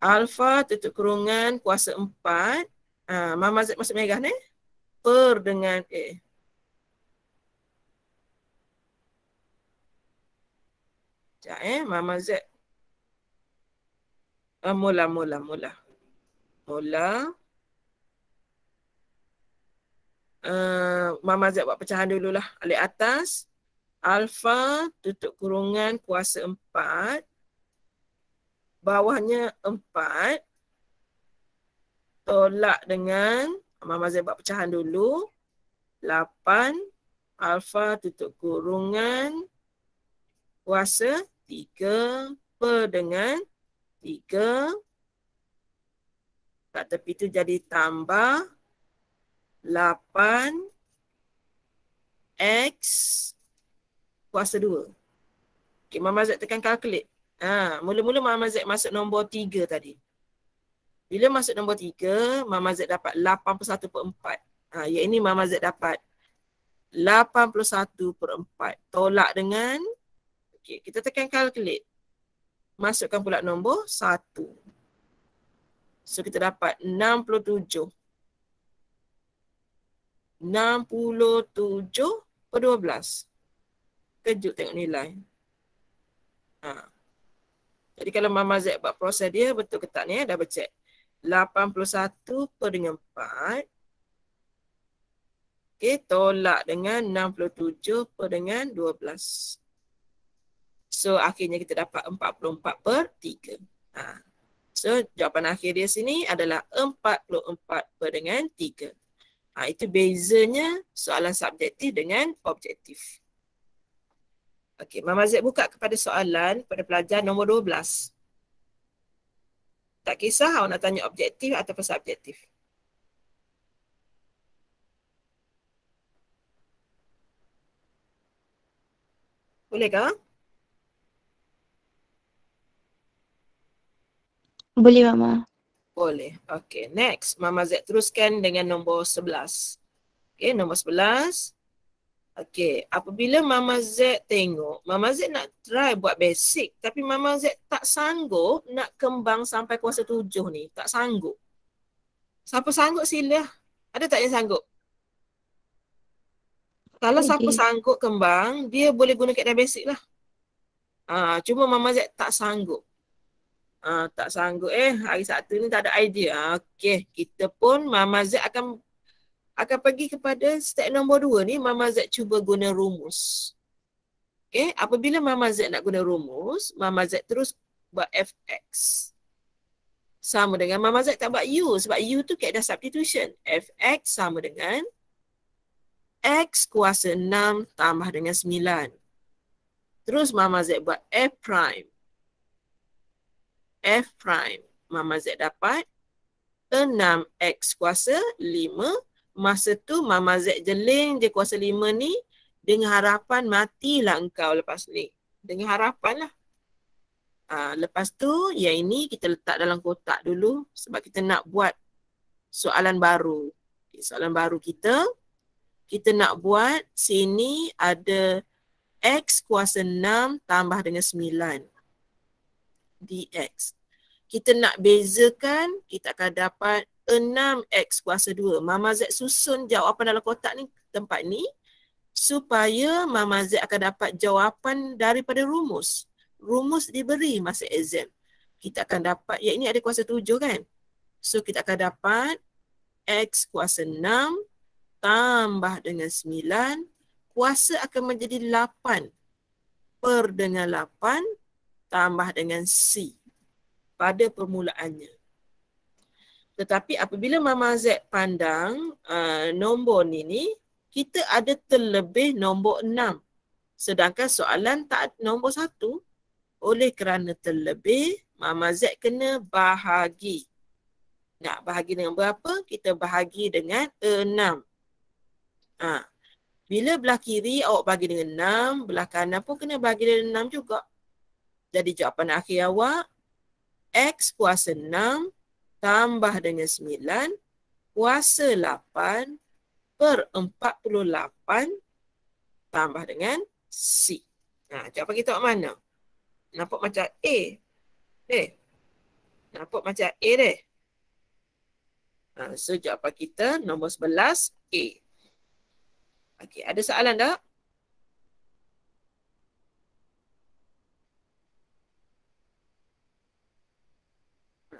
Alfa tutup kurungan kuasa 4 Ha, Mama Z masuk merah ni. ter dengan A. Sekejap eh. Mama Z. Ah, mula, mula, mula. Mula. Uh, ah, Mama Z buat pecahan dululah. Alik atas. Alfa tutup kurungan kuasa empat, Bawahnya empat tolak dengan Mama Zain buat pecahan dulu. 8 alfa tutup kurungan kuasa 3 per dengan 3. Kat tepi tu jadi tambah 8 x kuasa 2. Okey, Mama Zek tekan calculate. Ha, mula-mula ha, Mama Zek masuk nombor tiga tadi. Bila masuk nombor tiga, Mama Z dapat 81 per 4. Ha, yang ini Mama Z dapat 81 per 4. Tolak dengan, okay, kita tekan calculate. Masukkan pula nombor satu, So kita dapat 67. 67 per 12. Kejut tengok nilai. Ha. Jadi kalau Mama Z buat proses dia, betul ke tak ni? Eh? Double check. 81 per dengan 4. Okey, tolak dengan 67 per dengan 12. So, akhirnya kita dapat 44 per 3. Ha. So, jawapan akhir dia sini adalah 44 per dengan 3. Ha, itu bezanya soalan subjektif dengan objektif. Okey, Mama Z buka kepada soalan pada pelajar nombor 12. 12. Tak kisah awak nak tanya objektif atau subjektif. Bolehkah? Boleh Mama. Boleh. Okay, next. Mama Z teruskan dengan nombor 11. Okay, nombor 11. Okay, apabila Mama Z tengok, Mama Z nak try buat basic tapi Mama Z tak sanggup nak kembang sampai kuasa tujuh ni. Tak sanggup. Siapa sanggup sila? Ada tak yang sanggup? Kalau okay. siapa sanggup kembang, dia boleh guna keadaan basic lah. Uh, cuma Mama Z tak sanggup. Uh, tak sanggup eh, hari satu ni tak ada idea. Uh, ah, okay, kita pun Mama Z akan akan pergi kepada step nombor dua ni Mama Z cuba guna rumus. Okay, apabila Mama Z nak guna rumus, Mama Z terus buat Fx. Sama dengan Mama Z tak buat U sebab U tu kena dah substitution. Fx sama dengan X kuasa 6 tambah dengan 9. Terus Mama Z buat F prime. F prime. Mama Z dapat 6X kuasa 5 masa tu Mama Z jeling dia kuasa lima ni dengan harapan matilah engkau lepas ni. Dengan harapan lah. Ha, lepas tu ya ini kita letak dalam kotak dulu sebab kita nak buat soalan baru. Okay, soalan baru kita. Kita nak buat sini ada X kuasa 6 tambah dengan 9. DX. Kita nak bezakan kita akan dapat 6x kuasa 2. Mama Z susun jawapan dalam kotak ni tempat ni supaya Mama Z akan dapat jawapan daripada rumus. Rumus diberi masa exam. Kita akan dapat, ya ini ada kuasa 7 kan? So kita akan dapat X kuasa 6 tambah dengan 9 kuasa akan menjadi 8 per dengan 8 tambah dengan C pada permulaannya. Tetapi apabila Mama Z pandang uh, nombor ni ni, kita ada terlebih nombor enam. Sedangkan soalan tak nombor satu. Oleh kerana terlebih, Mama Z kena bahagi. Nak bahagi dengan berapa? Kita bahagi dengan enam. Ha. Bila belah kiri awak bahagi dengan enam, belah kanan pun kena bahagi dengan enam juga. Jadi jawapan akhir awak, X kuasa enam tambah dengan sembilan, kuasa lapan per empat puluh lapan tambah dengan C. Ha, jawapan kita kat mana? Nampak macam A. Eh, nampak macam A deh. Ha, so jawapan kita nombor sebelas A. Okey, ada soalan tak?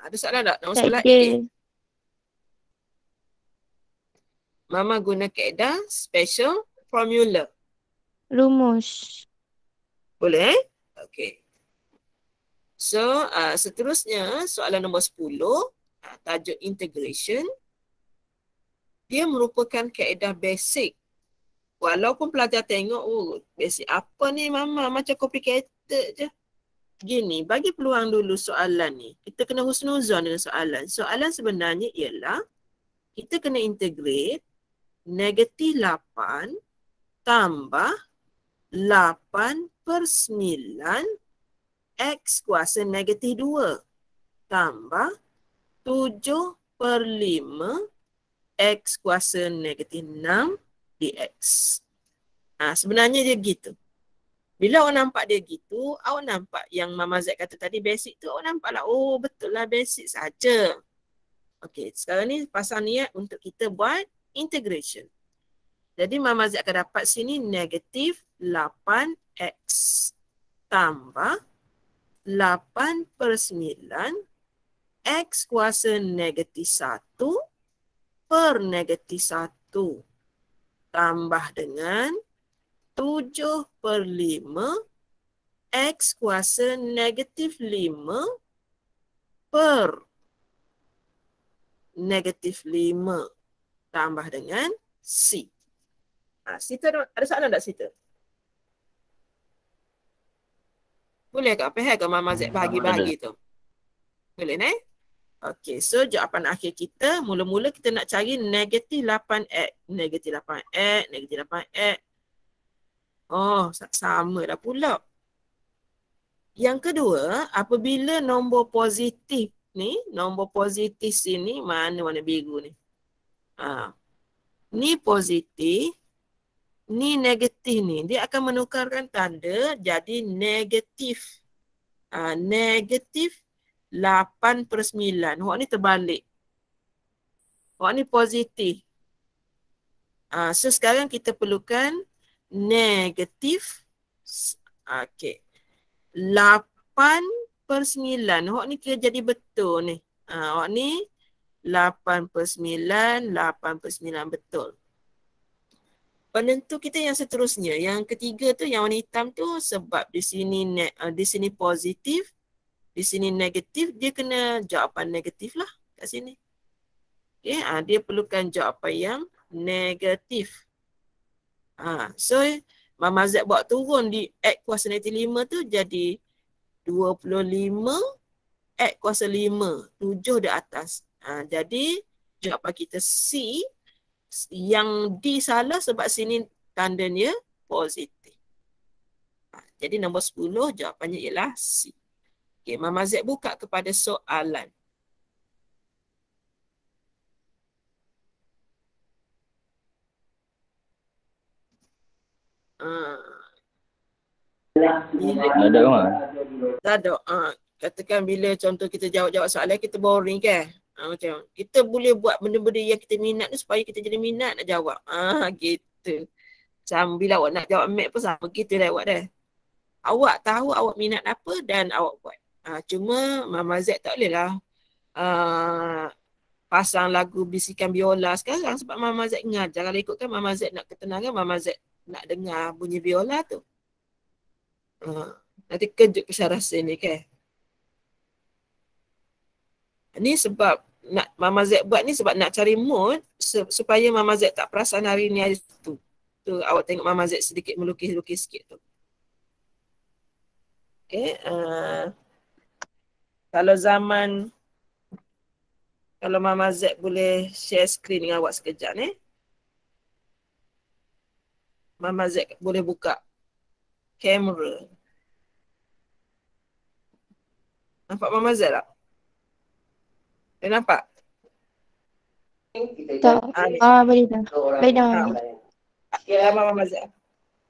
Ada soalan tak? Nak masuk lagi. Mama guna keadaan special formula. Rumus. Boleh eh? Okay. So uh, seterusnya soalan nombor 10. Uh, tajuk integration. Dia merupakan keadaan basic. Walaupun pelajar tengok, oh basic apa ni mama? Macam copy kereta je gini, bagi peluang dulu soalan ni. Kita kena husnuzon dengan soalan. Soalan sebenarnya ialah kita kena integrate negatif 8 tambah 8 per 9 x kuasa negatif 2 tambah 7 per 5 x kuasa negatif 6 dx. Ha, sebenarnya dia gitu. Bila awak nampak dia gitu, awak nampak yang Mama Z kata tadi basic tu, awak nampak lah, oh betul lah basic saja. Okay, sekarang ni pasal niat untuk kita buat integration. Jadi Mama Z akan dapat sini negatif 8X tambah 8 per 9 X kuasa negatif 1 per negatif 1 tambah dengan Tujuh per lima X kuasa negatif lima per negatif lima tambah dengan C. Ha, Sita ada soalan tak Sita? Boleh ke apa ke Mama Z hmm, bagi-bagi tu? Boleh ni? Okay, so jawapan akhir kita, mula-mula kita nak cari negatif 8X. Negatif 8X, negatif 8X, Oh, sama lah pula. Yang kedua, apabila nombor positif ni, nombor positif sini, mana warna biru ni? Ha. Ni positif, ni negatif ni. Dia akan menukarkan tanda jadi negatif. Ha. Negatif 8 per 9. Huk ni terbalik. Huk ni positif. Ha. So sekarang kita perlukan negatif okey 8 per 9 awak ni kira jadi betul ni ha, awak ni 8 per 9 8 per 9 betul penentu kita yang seterusnya yang ketiga tu yang warna hitam tu sebab di sini eh, di sini positif di sini negatif dia kena jawapan negatif lah kat sini okey ha, dia perlukan jawapan yang negatif Ha, so Mama Z buat turun di X kuasa negatif 5 tu jadi 25 X kuasa 5, 7 di atas. Ha, jadi jawapan kita C yang D salah sebab sini tandanya positif. Ha, jadi nombor 10 jawapannya ialah C. Okay, Mama Z buka kepada soalan. Tak ah. ada orang? Tak ada. Ha. Katakan bila contoh kita jawab-jawab soalan kita boring kan? Ha, macam kita boleh buat benda-benda yang kita minat tu supaya kita jadi minat nak jawab. Ah gitu. Macam bila awak nak jawab mat pun sama gitu lah awak dah. Awak tahu awak minat apa dan awak buat. Ha, cuma Mama Z tak boleh lah uh, pasang lagu bisikan biola sekarang sebab Mama Z ingat. Kalau ikutkan Mama Z nak ketenangan Mama Z nak dengar bunyi viola tu. Ha, nanti kejut ke saya rasa ni ke. Kan? Ni sebab nak Mama Z buat ni sebab nak cari mood supaya Mama Z tak perasan hari ni ada tu. Tu awak tengok Mama Z sedikit melukis-lukis sikit tu. Okay. Uh, eh, kalau zaman kalau Mama Z boleh share screen dengan awak sekejap ni. Eh? Mama Z boleh buka kamera. Nampak Mama Z tak? Eh, nampak? Tak. Ah, ah boleh dah. Boleh dah. Kalau lah Mama Z.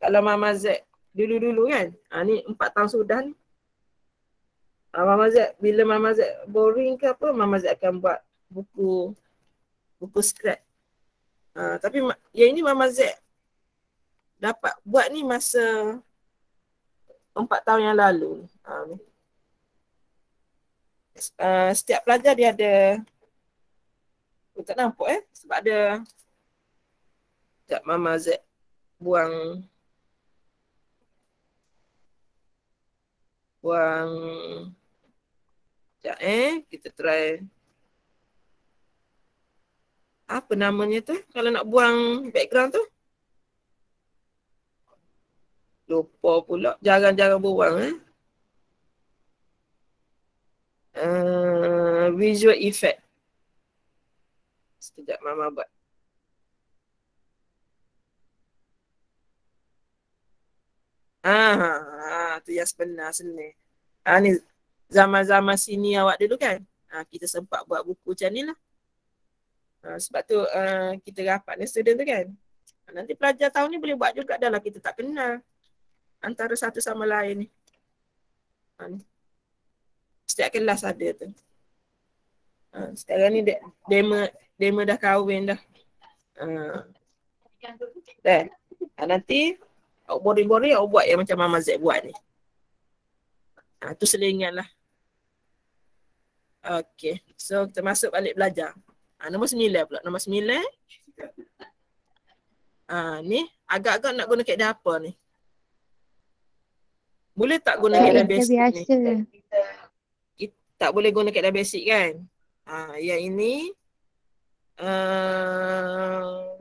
Kalau Mama Z dulu-dulu kan? Ah, ni empat tahun sudah ni. Ah, Mama Z, bila Mama Z boring ke apa, Mama Z akan buat buku buku skrat. Ah, tapi yang ini Mama Z dapat buat ni masa empat tahun yang lalu. Um, uh, setiap pelajar dia ada oh, tak nampak eh sebab ada tak mama Z buang buang Sekejap eh, kita try Apa namanya tu? Kalau nak buang background tu Lupa pula. Jarang-jarang berbual. Eh? Uh, visual effect. Sekejap Mama buat. Ah, ah tu yang sebenar sini. Ah, ni zaman-zaman sini awak dulu kan? Ah, kita sempat buat buku macam ni lah. Ah, sebab tu uh, kita rapat dengan student tu kan? Ah, nanti pelajar tahun ni boleh buat juga dah lah kita tak kenal antara satu sama lain ni. Ha, Setiap kelas ada tu. Ha, sekarang ni de- demo, demo dah kahwin dah. Ha. Kan? ha nanti awak bori-bori awak buat yang macam Mama Zek buat ni. Ha, tu selingan lah. Okay. So kita masuk balik belajar. Ha, nombor sembilan pula. Nombor sembilan. Ha, ni agak-agak nak guna kek apa ni. Boleh tak guna kaedah basic biasa. ni? Kita, tak boleh guna kaedah basic kan? Ha, yang ini uh,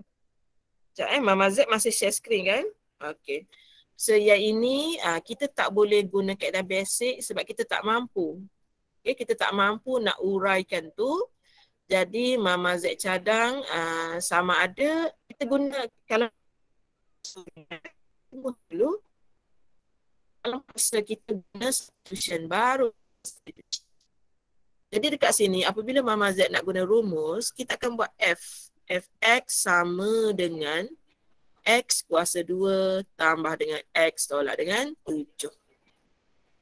Sekejap eh, Mama Z masih share screen kan? Okay. So yang ini uh, kita tak boleh guna kaedah basic sebab kita tak mampu. Okay, kita tak mampu nak uraikan tu. Jadi Mama Z cadang uh, sama ada kita guna kalau dulu uh, dalam masa kita guna solution baru. Jadi dekat sini apabila Mama Z nak guna rumus, kita akan buat F. Fx sama dengan X kuasa 2 tambah dengan X tolak dengan 7.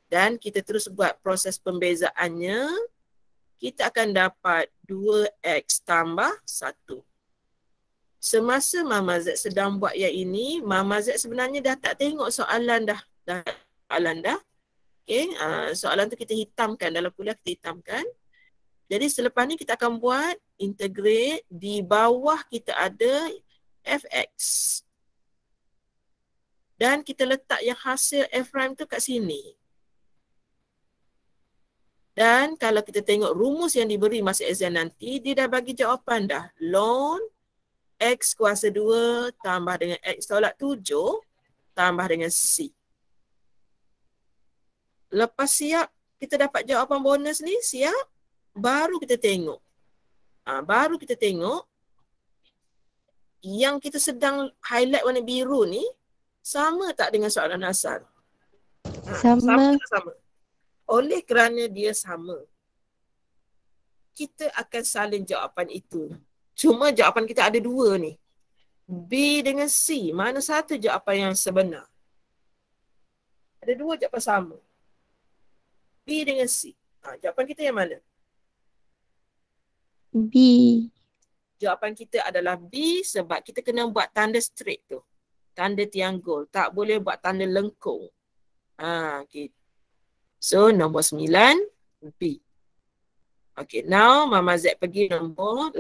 Dan kita terus buat proses pembezaannya. Kita akan dapat 2X tambah 1. Semasa Mama Z sedang buat yang ini, Mama Z sebenarnya dah tak tengok soalan dah. Dah soalan dah. Okay, uh, ah, soalan tu kita hitamkan dalam kuliah kita hitamkan. Jadi selepas ni kita akan buat integrate di bawah kita ada fx. Dan kita letak yang hasil f prime tu kat sini. Dan kalau kita tengok rumus yang diberi masa exam nanti, dia dah bagi jawapan dah. Loan x kuasa 2 tambah dengan x tolak 7 tambah dengan c. Lepas siap kita dapat jawapan bonus ni siap baru kita tengok. Ha, baru kita tengok yang kita sedang highlight warna biru ni sama tak dengan soalan asal? Ha, sama. sama sama. Oleh kerana dia sama. Kita akan salin jawapan itu. Cuma jawapan kita ada dua ni. B dengan C. Mana satu jawapan yang sebenar? Ada dua jawapan sama. B dengan C. Ha, jawapan kita yang mana? B. Jawapan kita adalah B sebab kita kena buat tanda straight tu. Tanda tianggul. Tak boleh buat tanda lengkung. Ha, okay. So nombor 9, B. Okay, now Mama Z pergi nombor 8.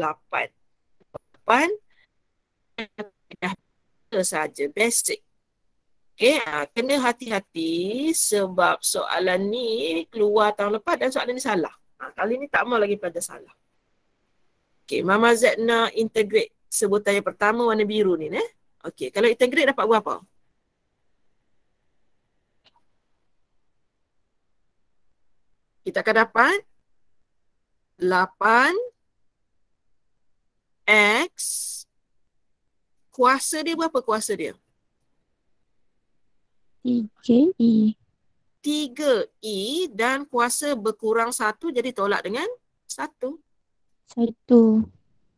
8. Dah saja, basic. Okay, ah, kena hati-hati sebab soalan ni keluar tahun lepas dan soalan ni salah. Ha, kali ni tak mau lagi pada salah. Okay, Mama Z nak integrate sebutan yang pertama warna biru ni. Eh? Okay, kalau integrate dapat buat apa? Kita akan dapat 8 X kuasa dia berapa kuasa dia? Tiga I. Tiga I dan kuasa berkurang satu jadi tolak dengan satu. Satu.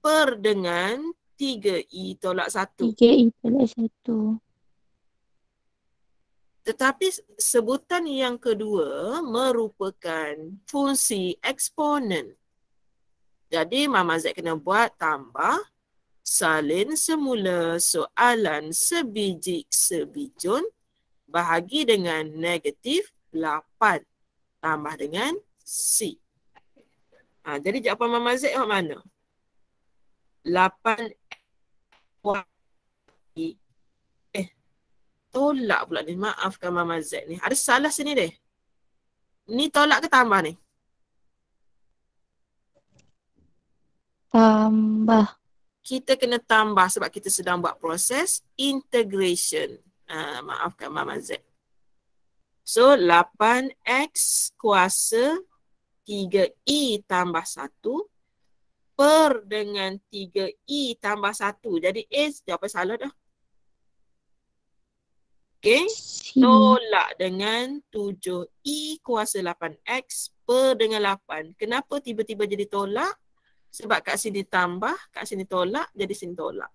Per dengan tiga I tolak satu. Tiga I tolak satu. Tetapi sebutan yang kedua merupakan fungsi eksponen. Jadi Mama Z kena buat tambah salin semula soalan sebijik sebijun bahagi dengan negatif 8 tambah dengan C. Ha, jadi jawapan Mama Z yang mana? 8 e. Eh, tolak pula ni. Maafkan Mama Z ni. Ada salah sini deh. Ni tolak ke tambah ni? Tambah. Kita kena tambah sebab kita sedang buat proses integration. Ah, maafkan Mama Z. So 8X kuasa 3 i tambah 1 per dengan 3 i tambah 1. Jadi A jawapan salah dah. Okay. Tolak dengan 7 i kuasa 8X per dengan 8. Kenapa tiba-tiba jadi tolak? Sebab kat sini tambah, kat sini tolak, jadi sini tolak.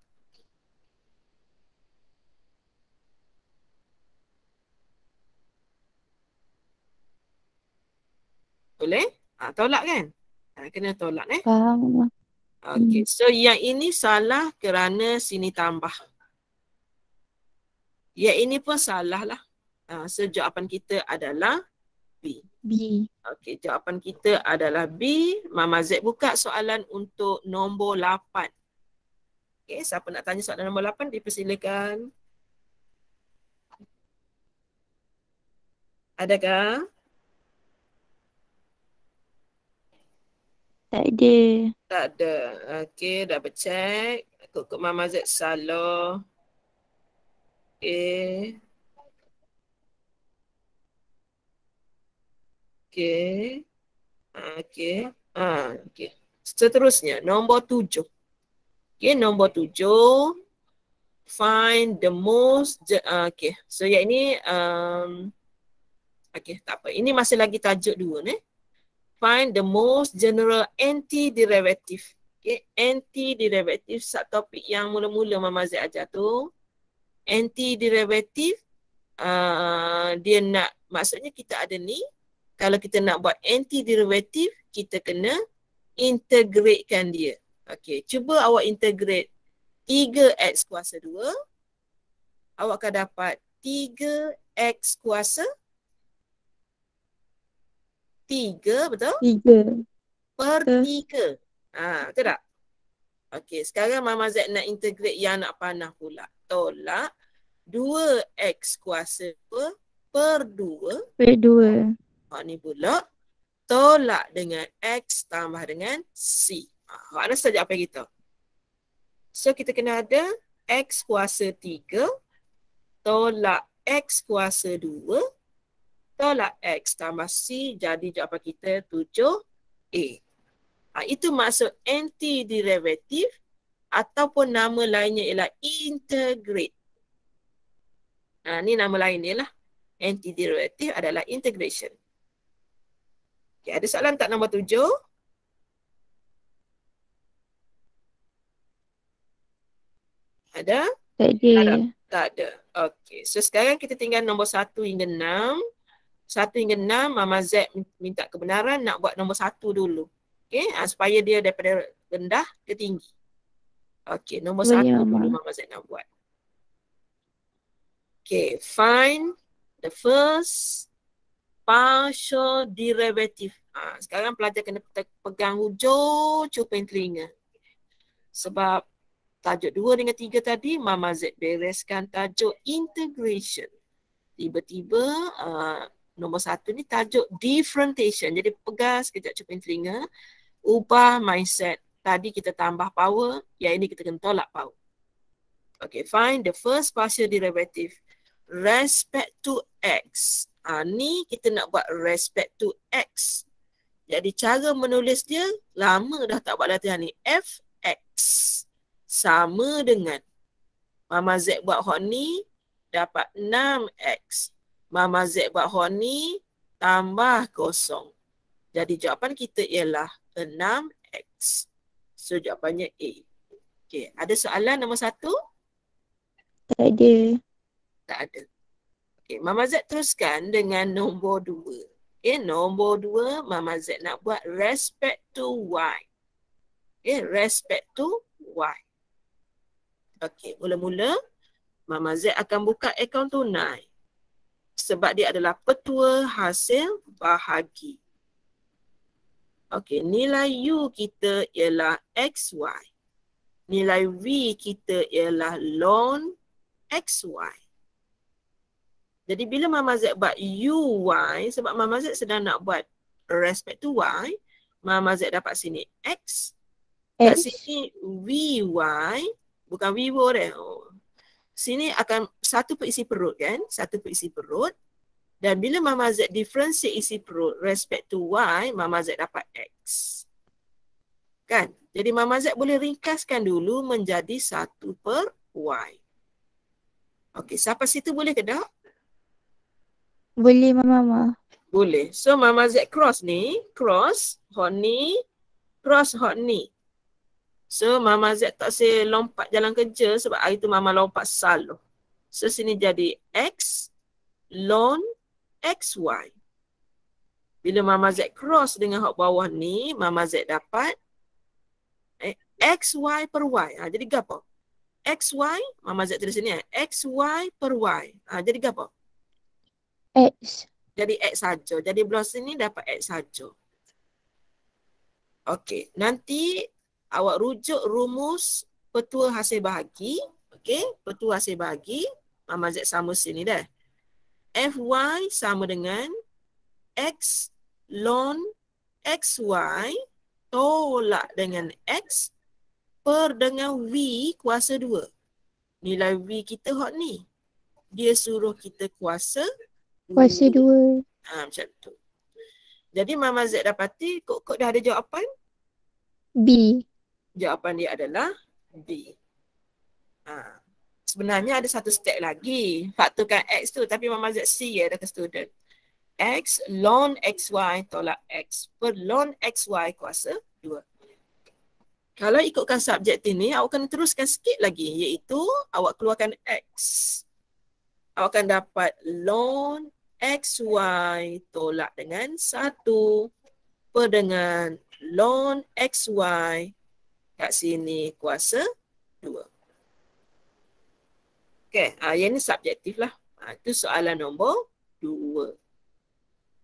Boleh? Ha, tolak kan? Ha, kena tolak eh. Faham. Okay. Hmm. So yang ini salah kerana sini tambah. Yang ini pun salah lah. Ha, ah, so jawapan kita adalah B. B. Okay. Jawapan kita adalah B. Mama Z buka soalan untuk nombor 8. Okay. Siapa nak tanya soalan nombor 8? Dipersilakan. Adakah? Tak ada. Tak ada. Okey, dah bercek. Kukuk Mama Z Salo. Okey. Okey. Okey. Ha, okey. Seterusnya, nombor tujuh. Okey, nombor tujuh. Find the most... Je, uh, ah, okay, so yang ini... Um, okay, tak apa. Ini masih lagi tajuk dua ni find the most general anti-derivative. Okay, anti-derivative topik yang mula-mula Mama Z ajar tu. Anti-derivative, uh, dia nak, maksudnya kita ada ni. Kalau kita nak buat anti-derivative, kita kena integratekan dia. Okay, cuba awak integrate 3x kuasa 2. Awak akan dapat 3x kuasa 2 tiga betul? Tiga. Per betul. tiga. Ha, ah, betul tak? Okey, sekarang Mama Z nak integrate yang nak panah pula. Tolak 2x kuasa 2 per 2. Per 2. Ha, ah, ni pula. Tolak dengan x tambah dengan c. Ha, mana saja apa yang kita? So, kita kena ada x kuasa 3 tolak x kuasa 2 tolak X tambah C jadi jawapan kita 7A. Ha, itu maksud anti-derivative ataupun nama lainnya ialah integrate. Ha, ni nama lain dia lah. Anti-derivative adalah integration. Okay, ada soalan tak nombor 7? Ada? Tak ada. Tak ada. Okey. So sekarang kita tinggal nombor satu hingga enam satu hingga enam Mama Z minta kebenaran nak buat nombor satu dulu. Okay, ha, ah, supaya dia daripada rendah ke tinggi. Okay, nombor Mereka satu dulu Mama Z nak buat. Okay, find the first partial derivative. Ha, sekarang pelajar kena pegang hujung cuping telinga. Sebab tajuk dua dengan tiga tadi, Mama Z bereskan tajuk integration. Tiba-tiba uh, nombor satu ni tajuk differentiation. Jadi pegas kejap cepin telinga. Ubah mindset. Tadi kita tambah power, yang ini kita kena tolak power. Okay, fine. The first partial derivative. Respect to X. Ha, ni kita nak buat respect to X. Jadi cara menulis dia, lama dah tak buat latihan ni. f x sama dengan Mama Z buat hot ni, dapat 6X. Mama Z buat horny tambah kosong. Jadi jawapan kita ialah 6X. So jawapannya A. Okay. Ada soalan nombor satu? Tak ada. Tak ada. Okay. Mama Z teruskan dengan nombor dua. Okay. Nombor dua Mama Z nak buat respect to Y. Okay. Respect to Y. Okey Mula-mula Mama Z akan buka akaun tunai sebab dia adalah petua hasil bahagi. Okey, nilai U kita ialah XY. Nilai V kita ialah loan XY. Jadi bila Mama Z buat UY, sebab Mama Z sedang nak buat respect to Y, Mama Z dapat sini X, X. kat sini VY, bukan VY, oh, sini akan satu perisi perut kan satu perisi perut dan bila mama z differentiate isi perut respect to y mama z dapat x kan jadi mama z boleh ringkaskan dulu menjadi satu per y okey siapa situ boleh ke tak boleh mama mama boleh so mama z cross ni cross hot ni cross hot ni So Mama Z tak boleh lompat jalan kerja sebab hari tu Mama lompat salah. So sini jadi X lon XY. Bila Mama Z cross dengan hak bawah ni, Mama Z dapat eh, XY per Y. Ha, jadi gapo? XY, Mama Z tulis sini. Eh. XY per Y. Ha, jadi gapo? X. Jadi X saja. Jadi belas sini dapat X saja. Okey, nanti awak rujuk rumus petua hasil bahagi. Okey, petua hasil bahagi. Mama Z sama sini dah. Fy sama dengan X lon XY tolak dengan X per dengan V kuasa 2. Nilai V kita hot ni. Dia suruh kita kuasa kuasa 2. Ha, macam tu. Jadi Mama Z dapati kok-kok dah ada jawapan? B jawapan dia adalah B. Ha. Sebenarnya ada satu step lagi. kan X tu tapi Mama Z C ya dekat student. X ln XY tolak X per ln XY kuasa 2. Kalau ikutkan subjek ini, awak kena teruskan sikit lagi iaitu awak keluarkan X. Awak akan dapat ln XY tolak dengan 1 per dengan ln XY kat sini kuasa dua. Okey, ha, yang ni subjektif lah. Ha, itu soalan nombor dua.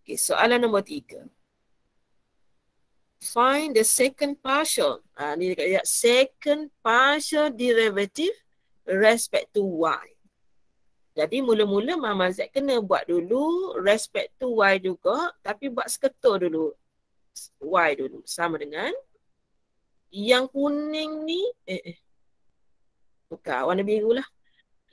Okey, soalan nombor tiga. Find the second partial. Ha, ni dekat lihat ya, second partial derivative respect to y. Jadi mula-mula Mama Z kena buat dulu respect to y juga. Tapi buat seketul dulu y dulu. Sama dengan yang kuning ni eh, eh. Bukan warna biru lah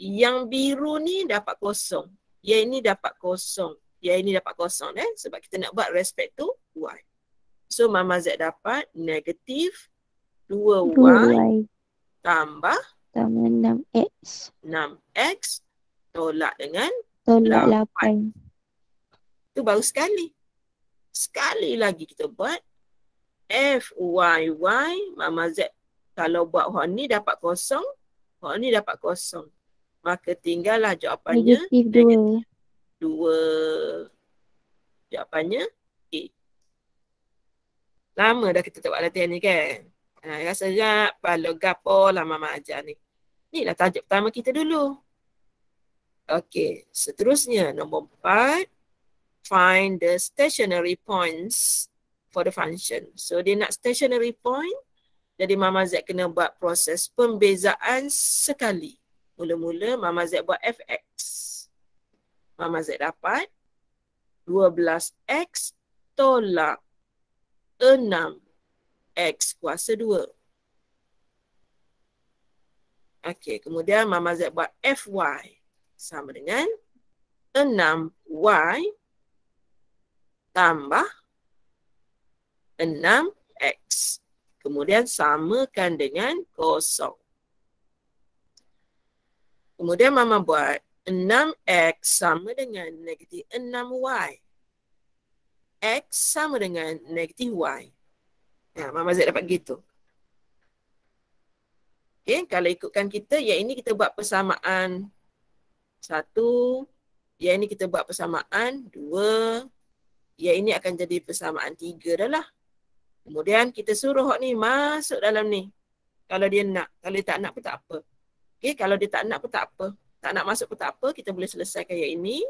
Yang biru ni dapat kosong Yang ini dapat kosong Yang ini dapat kosong eh Sebab kita nak buat respect tu Y So Mama Z dapat negatif 2Y, Tambah Tambah 6X 6X Tolak dengan Tolak 8, Itu Tu baru sekali Sekali lagi kita buat F, Y, Y, Mama Z. Kalau buat hak ni dapat kosong, hak ni dapat kosong. Maka tinggallah jawapannya. Negatif dua. Dua. Jawapannya A. Lama dah kita tak buat latihan ni kan? Ha, rasa jap, palo gapo oh, lah Mama ajar ni. Inilah tajuk pertama kita dulu. Okay, seterusnya nombor empat. Find the stationary points for the function. So dia nak stationary point. Jadi Mama Z kena buat proses pembezaan sekali. Mula-mula Mama Z buat fx. Mama Z dapat 12x tolak 6x kuasa 2. Okey, kemudian Mama Z buat fy sama dengan 6y tambah 12x 6X. Kemudian samakan dengan kosong. Kemudian Mama buat 6X sama dengan negatif 6Y. X sama dengan negatif Y. Ya, Mama Z dapat gitu. Okay, kalau ikutkan kita, yang ini kita buat persamaan satu. Yang ini kita buat persamaan dua. Yang ini akan jadi persamaan tiga. dah lah. Kemudian kita suruh hak ni masuk dalam ni. Kalau dia nak, kalau dia tak nak pun tak apa. Okay, kalau dia tak nak pun tak apa. Tak nak masuk pun tak apa, kita boleh selesaikan yang ini.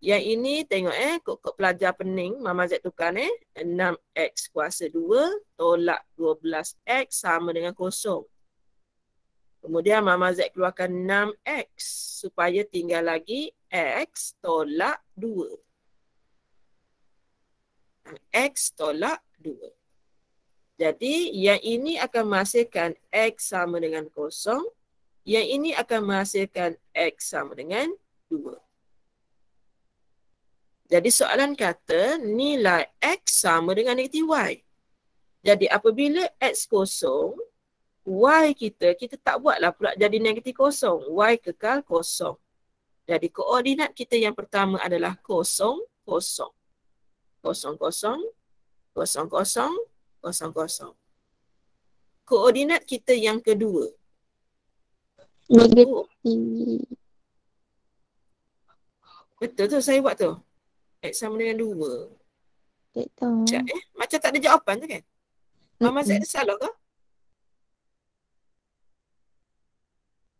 Yang ini tengok eh, kok kok pelajar pening, Mama Z tukar eh. 6X kuasa 2 tolak 12X sama dengan kosong. Kemudian Mama Z keluarkan 6X supaya tinggal lagi X tolak 2. X tolak dua. Jadi yang ini akan menghasilkan X sama dengan kosong. Yang ini akan menghasilkan X sama dengan dua. Jadi soalan kata nilai X sama dengan negatif Y. Jadi apabila X kosong, Y kita, kita tak buatlah pula jadi negatif kosong. Y kekal kosong. Jadi koordinat kita yang pertama adalah kosong, kosong. Kosong, kosong, 00000. Koordinat kita yang kedua. Negatif. Betul tu saya buat tu. X sama dengan 2. Sekejap eh. Macam tak ada jawapan tu kan? Mama saya salah ke?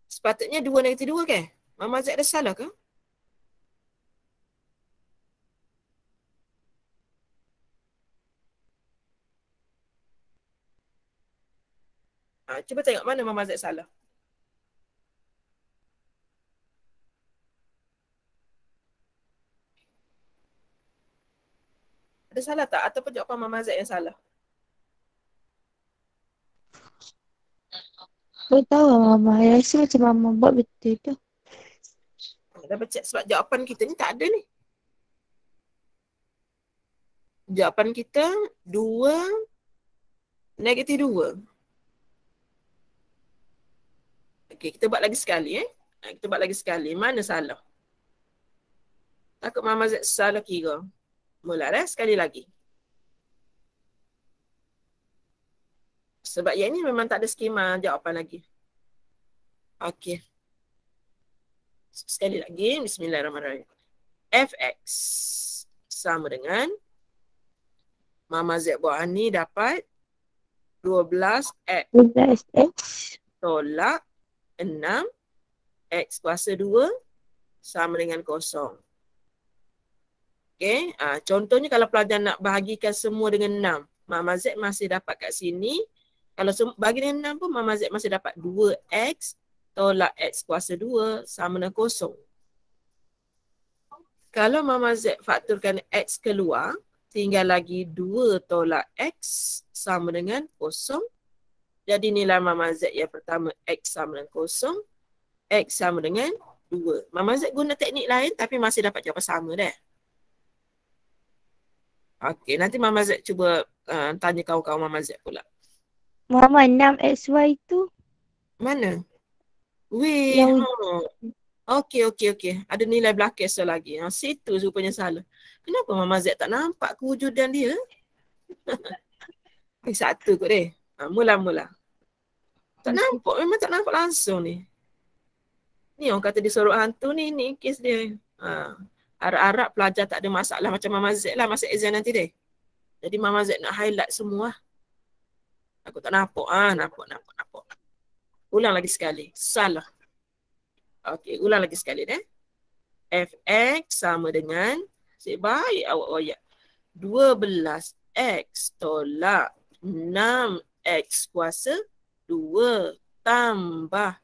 Sepatutnya 2 negatif 2 ke? Kan? Mama Zek ada salah ke? Ha, cuba tengok mana Mama Zaid salah. Ada salah tak? Ataupun jawapan Mama Zaid yang salah? Tak tahu lah, Mama. Saya rasa macam Mama buat betul tu. Ah, dah baca sebab jawapan kita ni tak ada ni. Jawapan kita dua negatif dua. Okay, kita buat lagi sekali eh. eh. Kita buat lagi sekali. Mana salah? Takut Mama Z salah kira. Mula eh, sekali lagi. Sebab yang ni memang tak ada skema jawapan lagi. Okay. Sekali lagi, bismillahirrahmanirrahim. FX sama dengan Mama Z buat ni dapat 12X. 12X. Tolak 6 X kuasa 2 sama dengan kosong. Okay, ha, ah, contohnya kalau pelajar nak bahagikan semua dengan 6 Mama Z masih dapat kat sini Kalau bagi dengan 6 pun Mama Z masih dapat 2 X Tolak X kuasa 2 sama dengan kosong. Kalau Mama Z fakturkan X keluar Tinggal lagi 2 tolak X sama dengan kosong. Jadi nilai Mama Z yang pertama X sama dengan kosong. X sama dengan 2. Mama Z guna teknik lain tapi masih dapat jawapan sama dah. Okey, nanti Mama Z cuba uh, tanya kau-kau Mama Z pula. Mama 6XY tu? Mana? Weh, yang... Okey, okey, okey. Ada nilai belakang so lagi. Ha, situ rupanya salah. Kenapa Mama Z tak nampak kewujudan dia? Eh, satu kot deh. Ha, mula-mula. Tak nampak, memang tak nampak langsung ni. Ni orang kata dia sorok hantu ni, ni kes dia. Ha. Arab-Arab pelajar tak ada masalah macam Mama Z lah masa exam nanti deh. Jadi Mama Z nak highlight semua. Aku tak nampak, ha, nampak, nampak, nampak. Ulang lagi sekali, salah. Okay, ulang lagi sekali deh. Fx sama dengan, sebaik baik awak oh, royak. 12x tolak 6x kuasa Dua tambah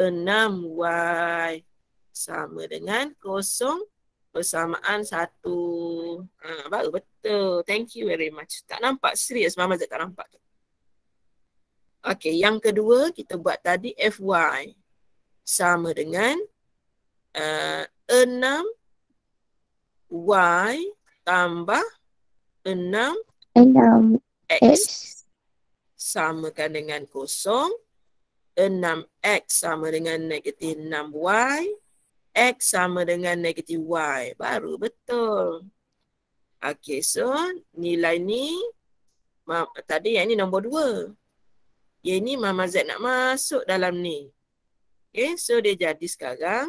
enam y sama dengan kosong persamaan satu Ha, baru betul. Thank you very much. Tak nampak serius Mama Zat tak nampak tu. Okay, yang kedua kita buat tadi FY sama dengan uh, 6Y tambah 6X. 6X sama kan dengan kosong. 6X sama dengan negatif 6Y. X sama dengan negatif Y. Baru betul. Okay, so nilai ni. Tadi yang ni nombor 2. Yang ni Mama Z nak masuk dalam ni. Okay, so dia jadi sekarang.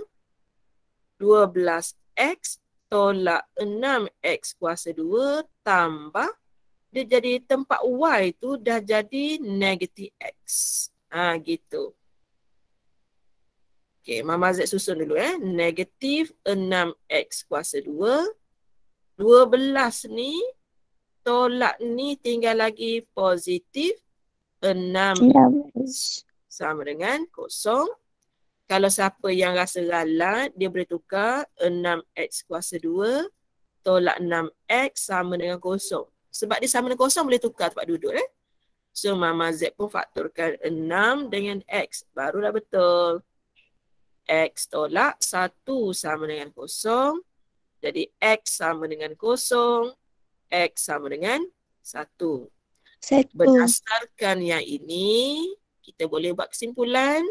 12X tolak 6X kuasa 2 tambah dia jadi tempat y tu dah jadi negatif x. Ha, gitu. Okay, Mama Z susun dulu eh. Negatif 6x kuasa 2. 12 ni, tolak ni tinggal lagi positif 6 ya, Sama dengan kosong. Kalau siapa yang rasa ralat, dia boleh tukar 6x kuasa 2. Tolak 6x sama dengan kosong. Sebab dia sama dengan kosong boleh tukar tempat duduk eh. So mama Z pun faktorkan 6 dengan X. Barulah betul. X tolak 1 sama dengan kosong. Jadi X sama dengan kosong. X sama dengan 1. Berdasarkan yang ini, kita boleh buat kesimpulan.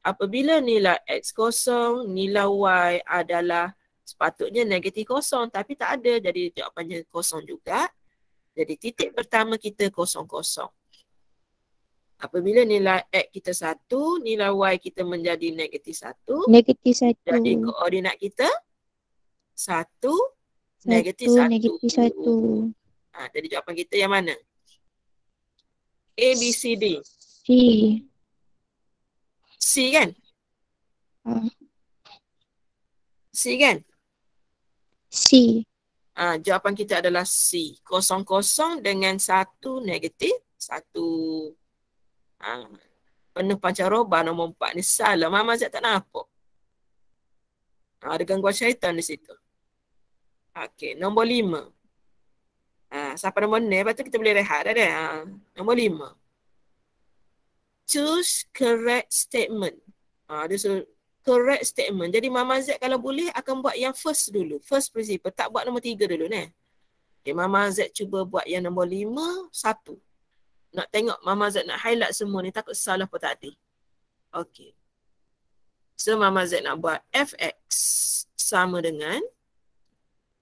Apabila nilai X kosong, nilai Y adalah sepatutnya negatif kosong. Tapi tak ada. Jadi jawapannya kosong juga. Jadi titik pertama kita kosong-kosong. Apabila nilai X kita satu, nilai Y kita menjadi negatif satu. Negatif satu. Jadi koordinat kita satu, negatif satu. Negatif satu. Ha, jadi jawapan kita yang mana? A, B, C, D. C. C kan? Uh. C kan? C. Uh, jawapan kita adalah C. Kosong-kosong dengan satu negatif. Satu uh, penuh pancaroba nombor empat ni salah. Mama Zat tak nampak. Uh, ha, ada gangguan syaitan di situ. Okey, nombor lima. Uh, siapa nombor ni? Lepas tu kita boleh rehat dah dah. Uh, nombor lima. Choose correct statement. Uh, dia suruh correct statement. Jadi Mama Z kalau boleh akan buat yang first dulu. First principle. Tak buat nombor tiga dulu ni. Okay, Mama Z cuba buat yang nombor lima, satu. Nak tengok Mama Z nak highlight semua ni takut salah pun tak ada. Okay. So Mama Z nak buat Fx sama dengan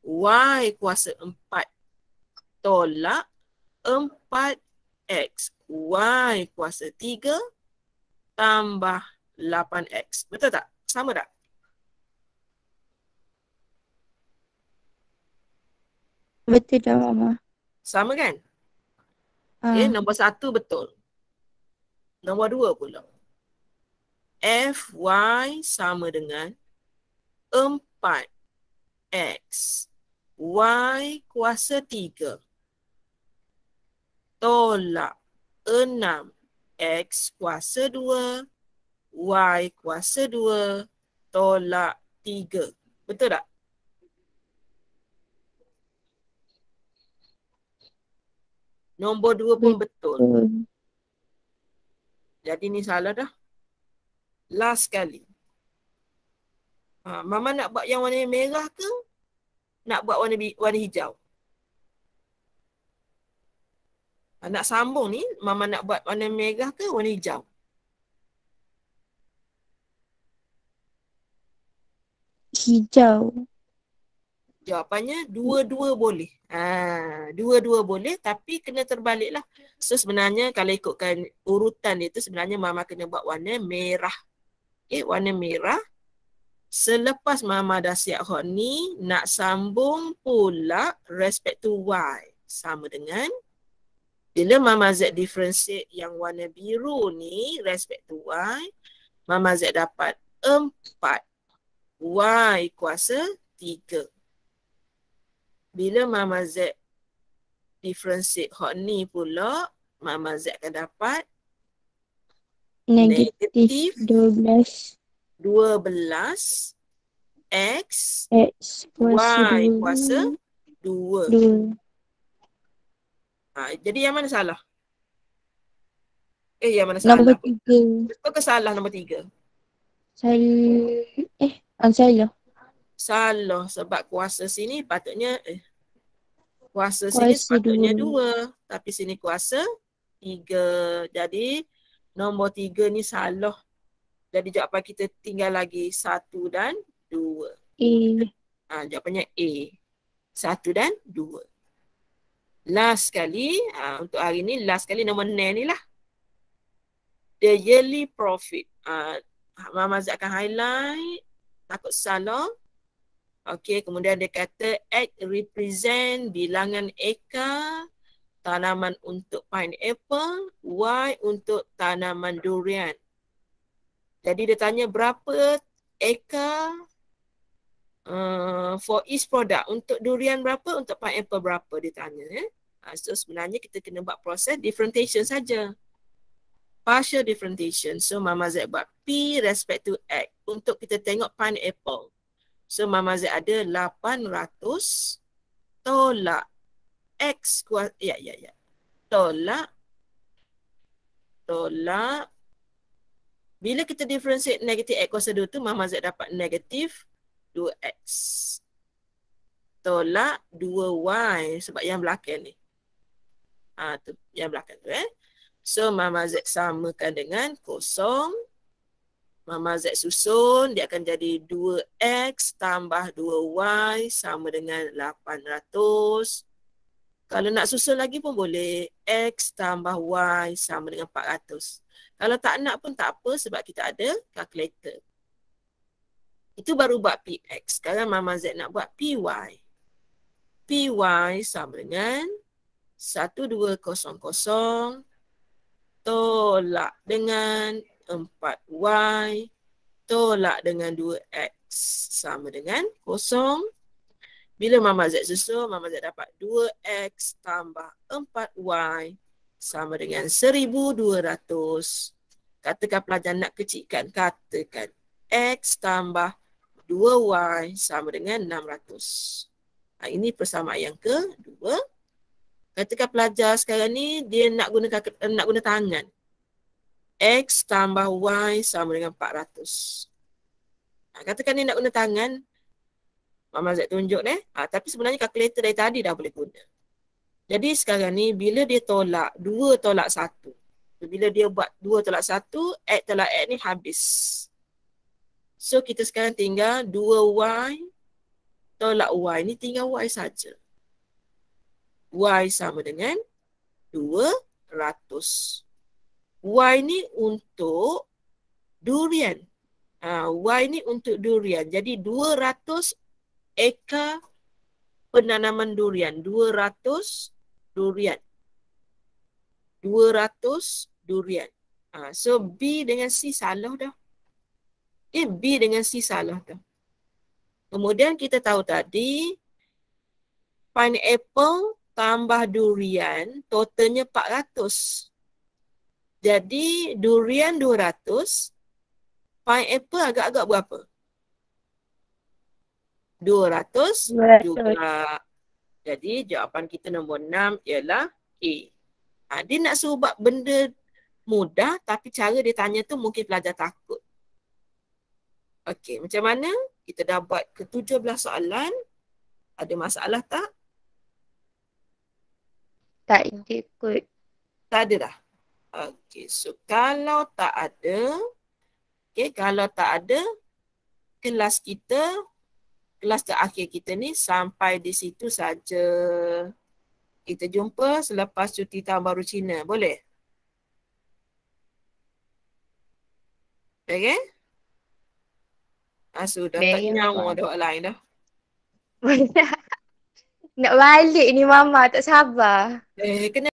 Y kuasa empat tolak empat x Y kuasa tiga tambah 8x. Betul tak? Sama tak? Betul dah, Mama. Sama kan? Okay, ah. eh, nombor satu betul. Nombor dua pula. Fy sama dengan 4x. Y kuasa 3. Tolak 6x kuasa Y kuasa 2 tolak 3. Betul tak? Nombor 2 pun hmm. betul. Jadi ni salah dah. Last kali. Ha, Mama nak buat yang warna merah ke? Nak buat warna, warna hijau? Ha, nak sambung ni, Mama nak buat warna merah ke warna hijau? hijau. Jawapannya dua-dua boleh. Ha, dua-dua boleh tapi kena terbaliklah. So sebenarnya kalau ikutkan urutan dia tu sebenarnya mama kena buat warna merah. Okay, eh, warna merah. Selepas mama dah siap hot ni, nak sambung pula respect to Y. Sama dengan bila mama Z differentiate yang warna biru ni respect to Y, mama Z dapat empat. Y kuasa 3. Bila mama Z differentiate hot ni pula, mama Z akan dapat negatif 12. 12 X, X Y kuasa 2. 2. Ha, jadi yang mana salah? Eh yang mana salah? Nombor 3. Betul ke salah nombor 3? Salah. Eh Ah, salah. Salah sebab kuasa sini patutnya eh, kuasa, kuasa sini sepatutnya dua. dua. Tapi sini kuasa tiga. Jadi nombor tiga ni salah. Jadi jawapan kita tinggal lagi satu dan dua. E. Ha, jawapannya A. Satu dan dua. Last sekali ha, untuk hari ni last sekali nombor nine ni lah. The yearly profit. Ha, Mama Zat akan highlight takut salah. Okey, kemudian dia kata X represent bilangan eka tanaman untuk pineapple, Y untuk tanaman durian. Jadi dia tanya berapa eka uh, for each product. Untuk durian berapa, untuk pineapple berapa dia tanya. Eh? Ah, so sebenarnya kita kena buat proses differentiation saja. Partial differentiation. So Mama Z buat P respect to X untuk kita tengok pineapple. So Mama Z ada 800 tolak X kuat, ya, ya, ya. Tolak, tolak. Bila kita differentiate negatif X kuasa 2 tu, Mama Z dapat negatif 2X. Tolak 2Y sebab yang belakang ni. Ah ha, tu, yang belakang tu eh. So Mama Z samakan dengan kosong Mama Z susun, dia akan jadi 2X tambah 2Y sama dengan 800. Kalau nak susun lagi pun boleh. X tambah Y sama dengan 400. Kalau tak nak pun tak apa sebab kita ada kalkulator. Itu baru buat PX. Sekarang Mama Z nak buat PY. PY sama dengan 1200 tolak dengan 4y tolak dengan 2x sama dengan kosong. Bila mama Z susul, mama Z dapat 2x tambah 4y sama dengan 1200. Katakan pelajar nak kecikkan, katakan x tambah 2y sama dengan 600. Ha, ini persamaan yang kedua. Katakan pelajar sekarang ni dia nak guna nak guna tangan. X tambah Y sama dengan 400. Ha, katakan ni nak guna tangan. Mama Z tunjuk ni. Ha, tapi sebenarnya kalkulator dari tadi dah boleh guna. Jadi sekarang ni bila dia tolak 2 tolak 1. Bila dia buat 2 tolak 1, X tolak X ni habis. So kita sekarang tinggal 2Y tolak Y. Ni tinggal Y saja. Y sama dengan 200. Y ni untuk durian. Uh, y ni untuk durian. Jadi 200 ekar penanaman durian. 200 durian. 200 durian. Uh, so B dengan C salah dah. Okay, eh, B dengan C salah dah. Kemudian kita tahu tadi pineapple tambah durian totalnya 400. Jadi durian 200 pineapple agak-agak berapa? 200 juga. Jadi jawapan kita nombor 6 ialah A. Ha, dia nak suruh buat benda mudah tapi cara dia tanya tu mungkin pelajar takut. Okey, macam mana? Kita dah buat ke-17 soalan. Ada masalah tak? Tak ada kot. Tak ada dah. Okey, so kalau tak ada, okey, kalau tak ada, kelas kita, kelas terakhir kita ni sampai di situ saja. Kita jumpa selepas cuti tahun baru Cina, boleh? Okey? Ah, sudah tak nyawa ada orang lain dah. Nak balik ni mama, tak sabar. Eh, kena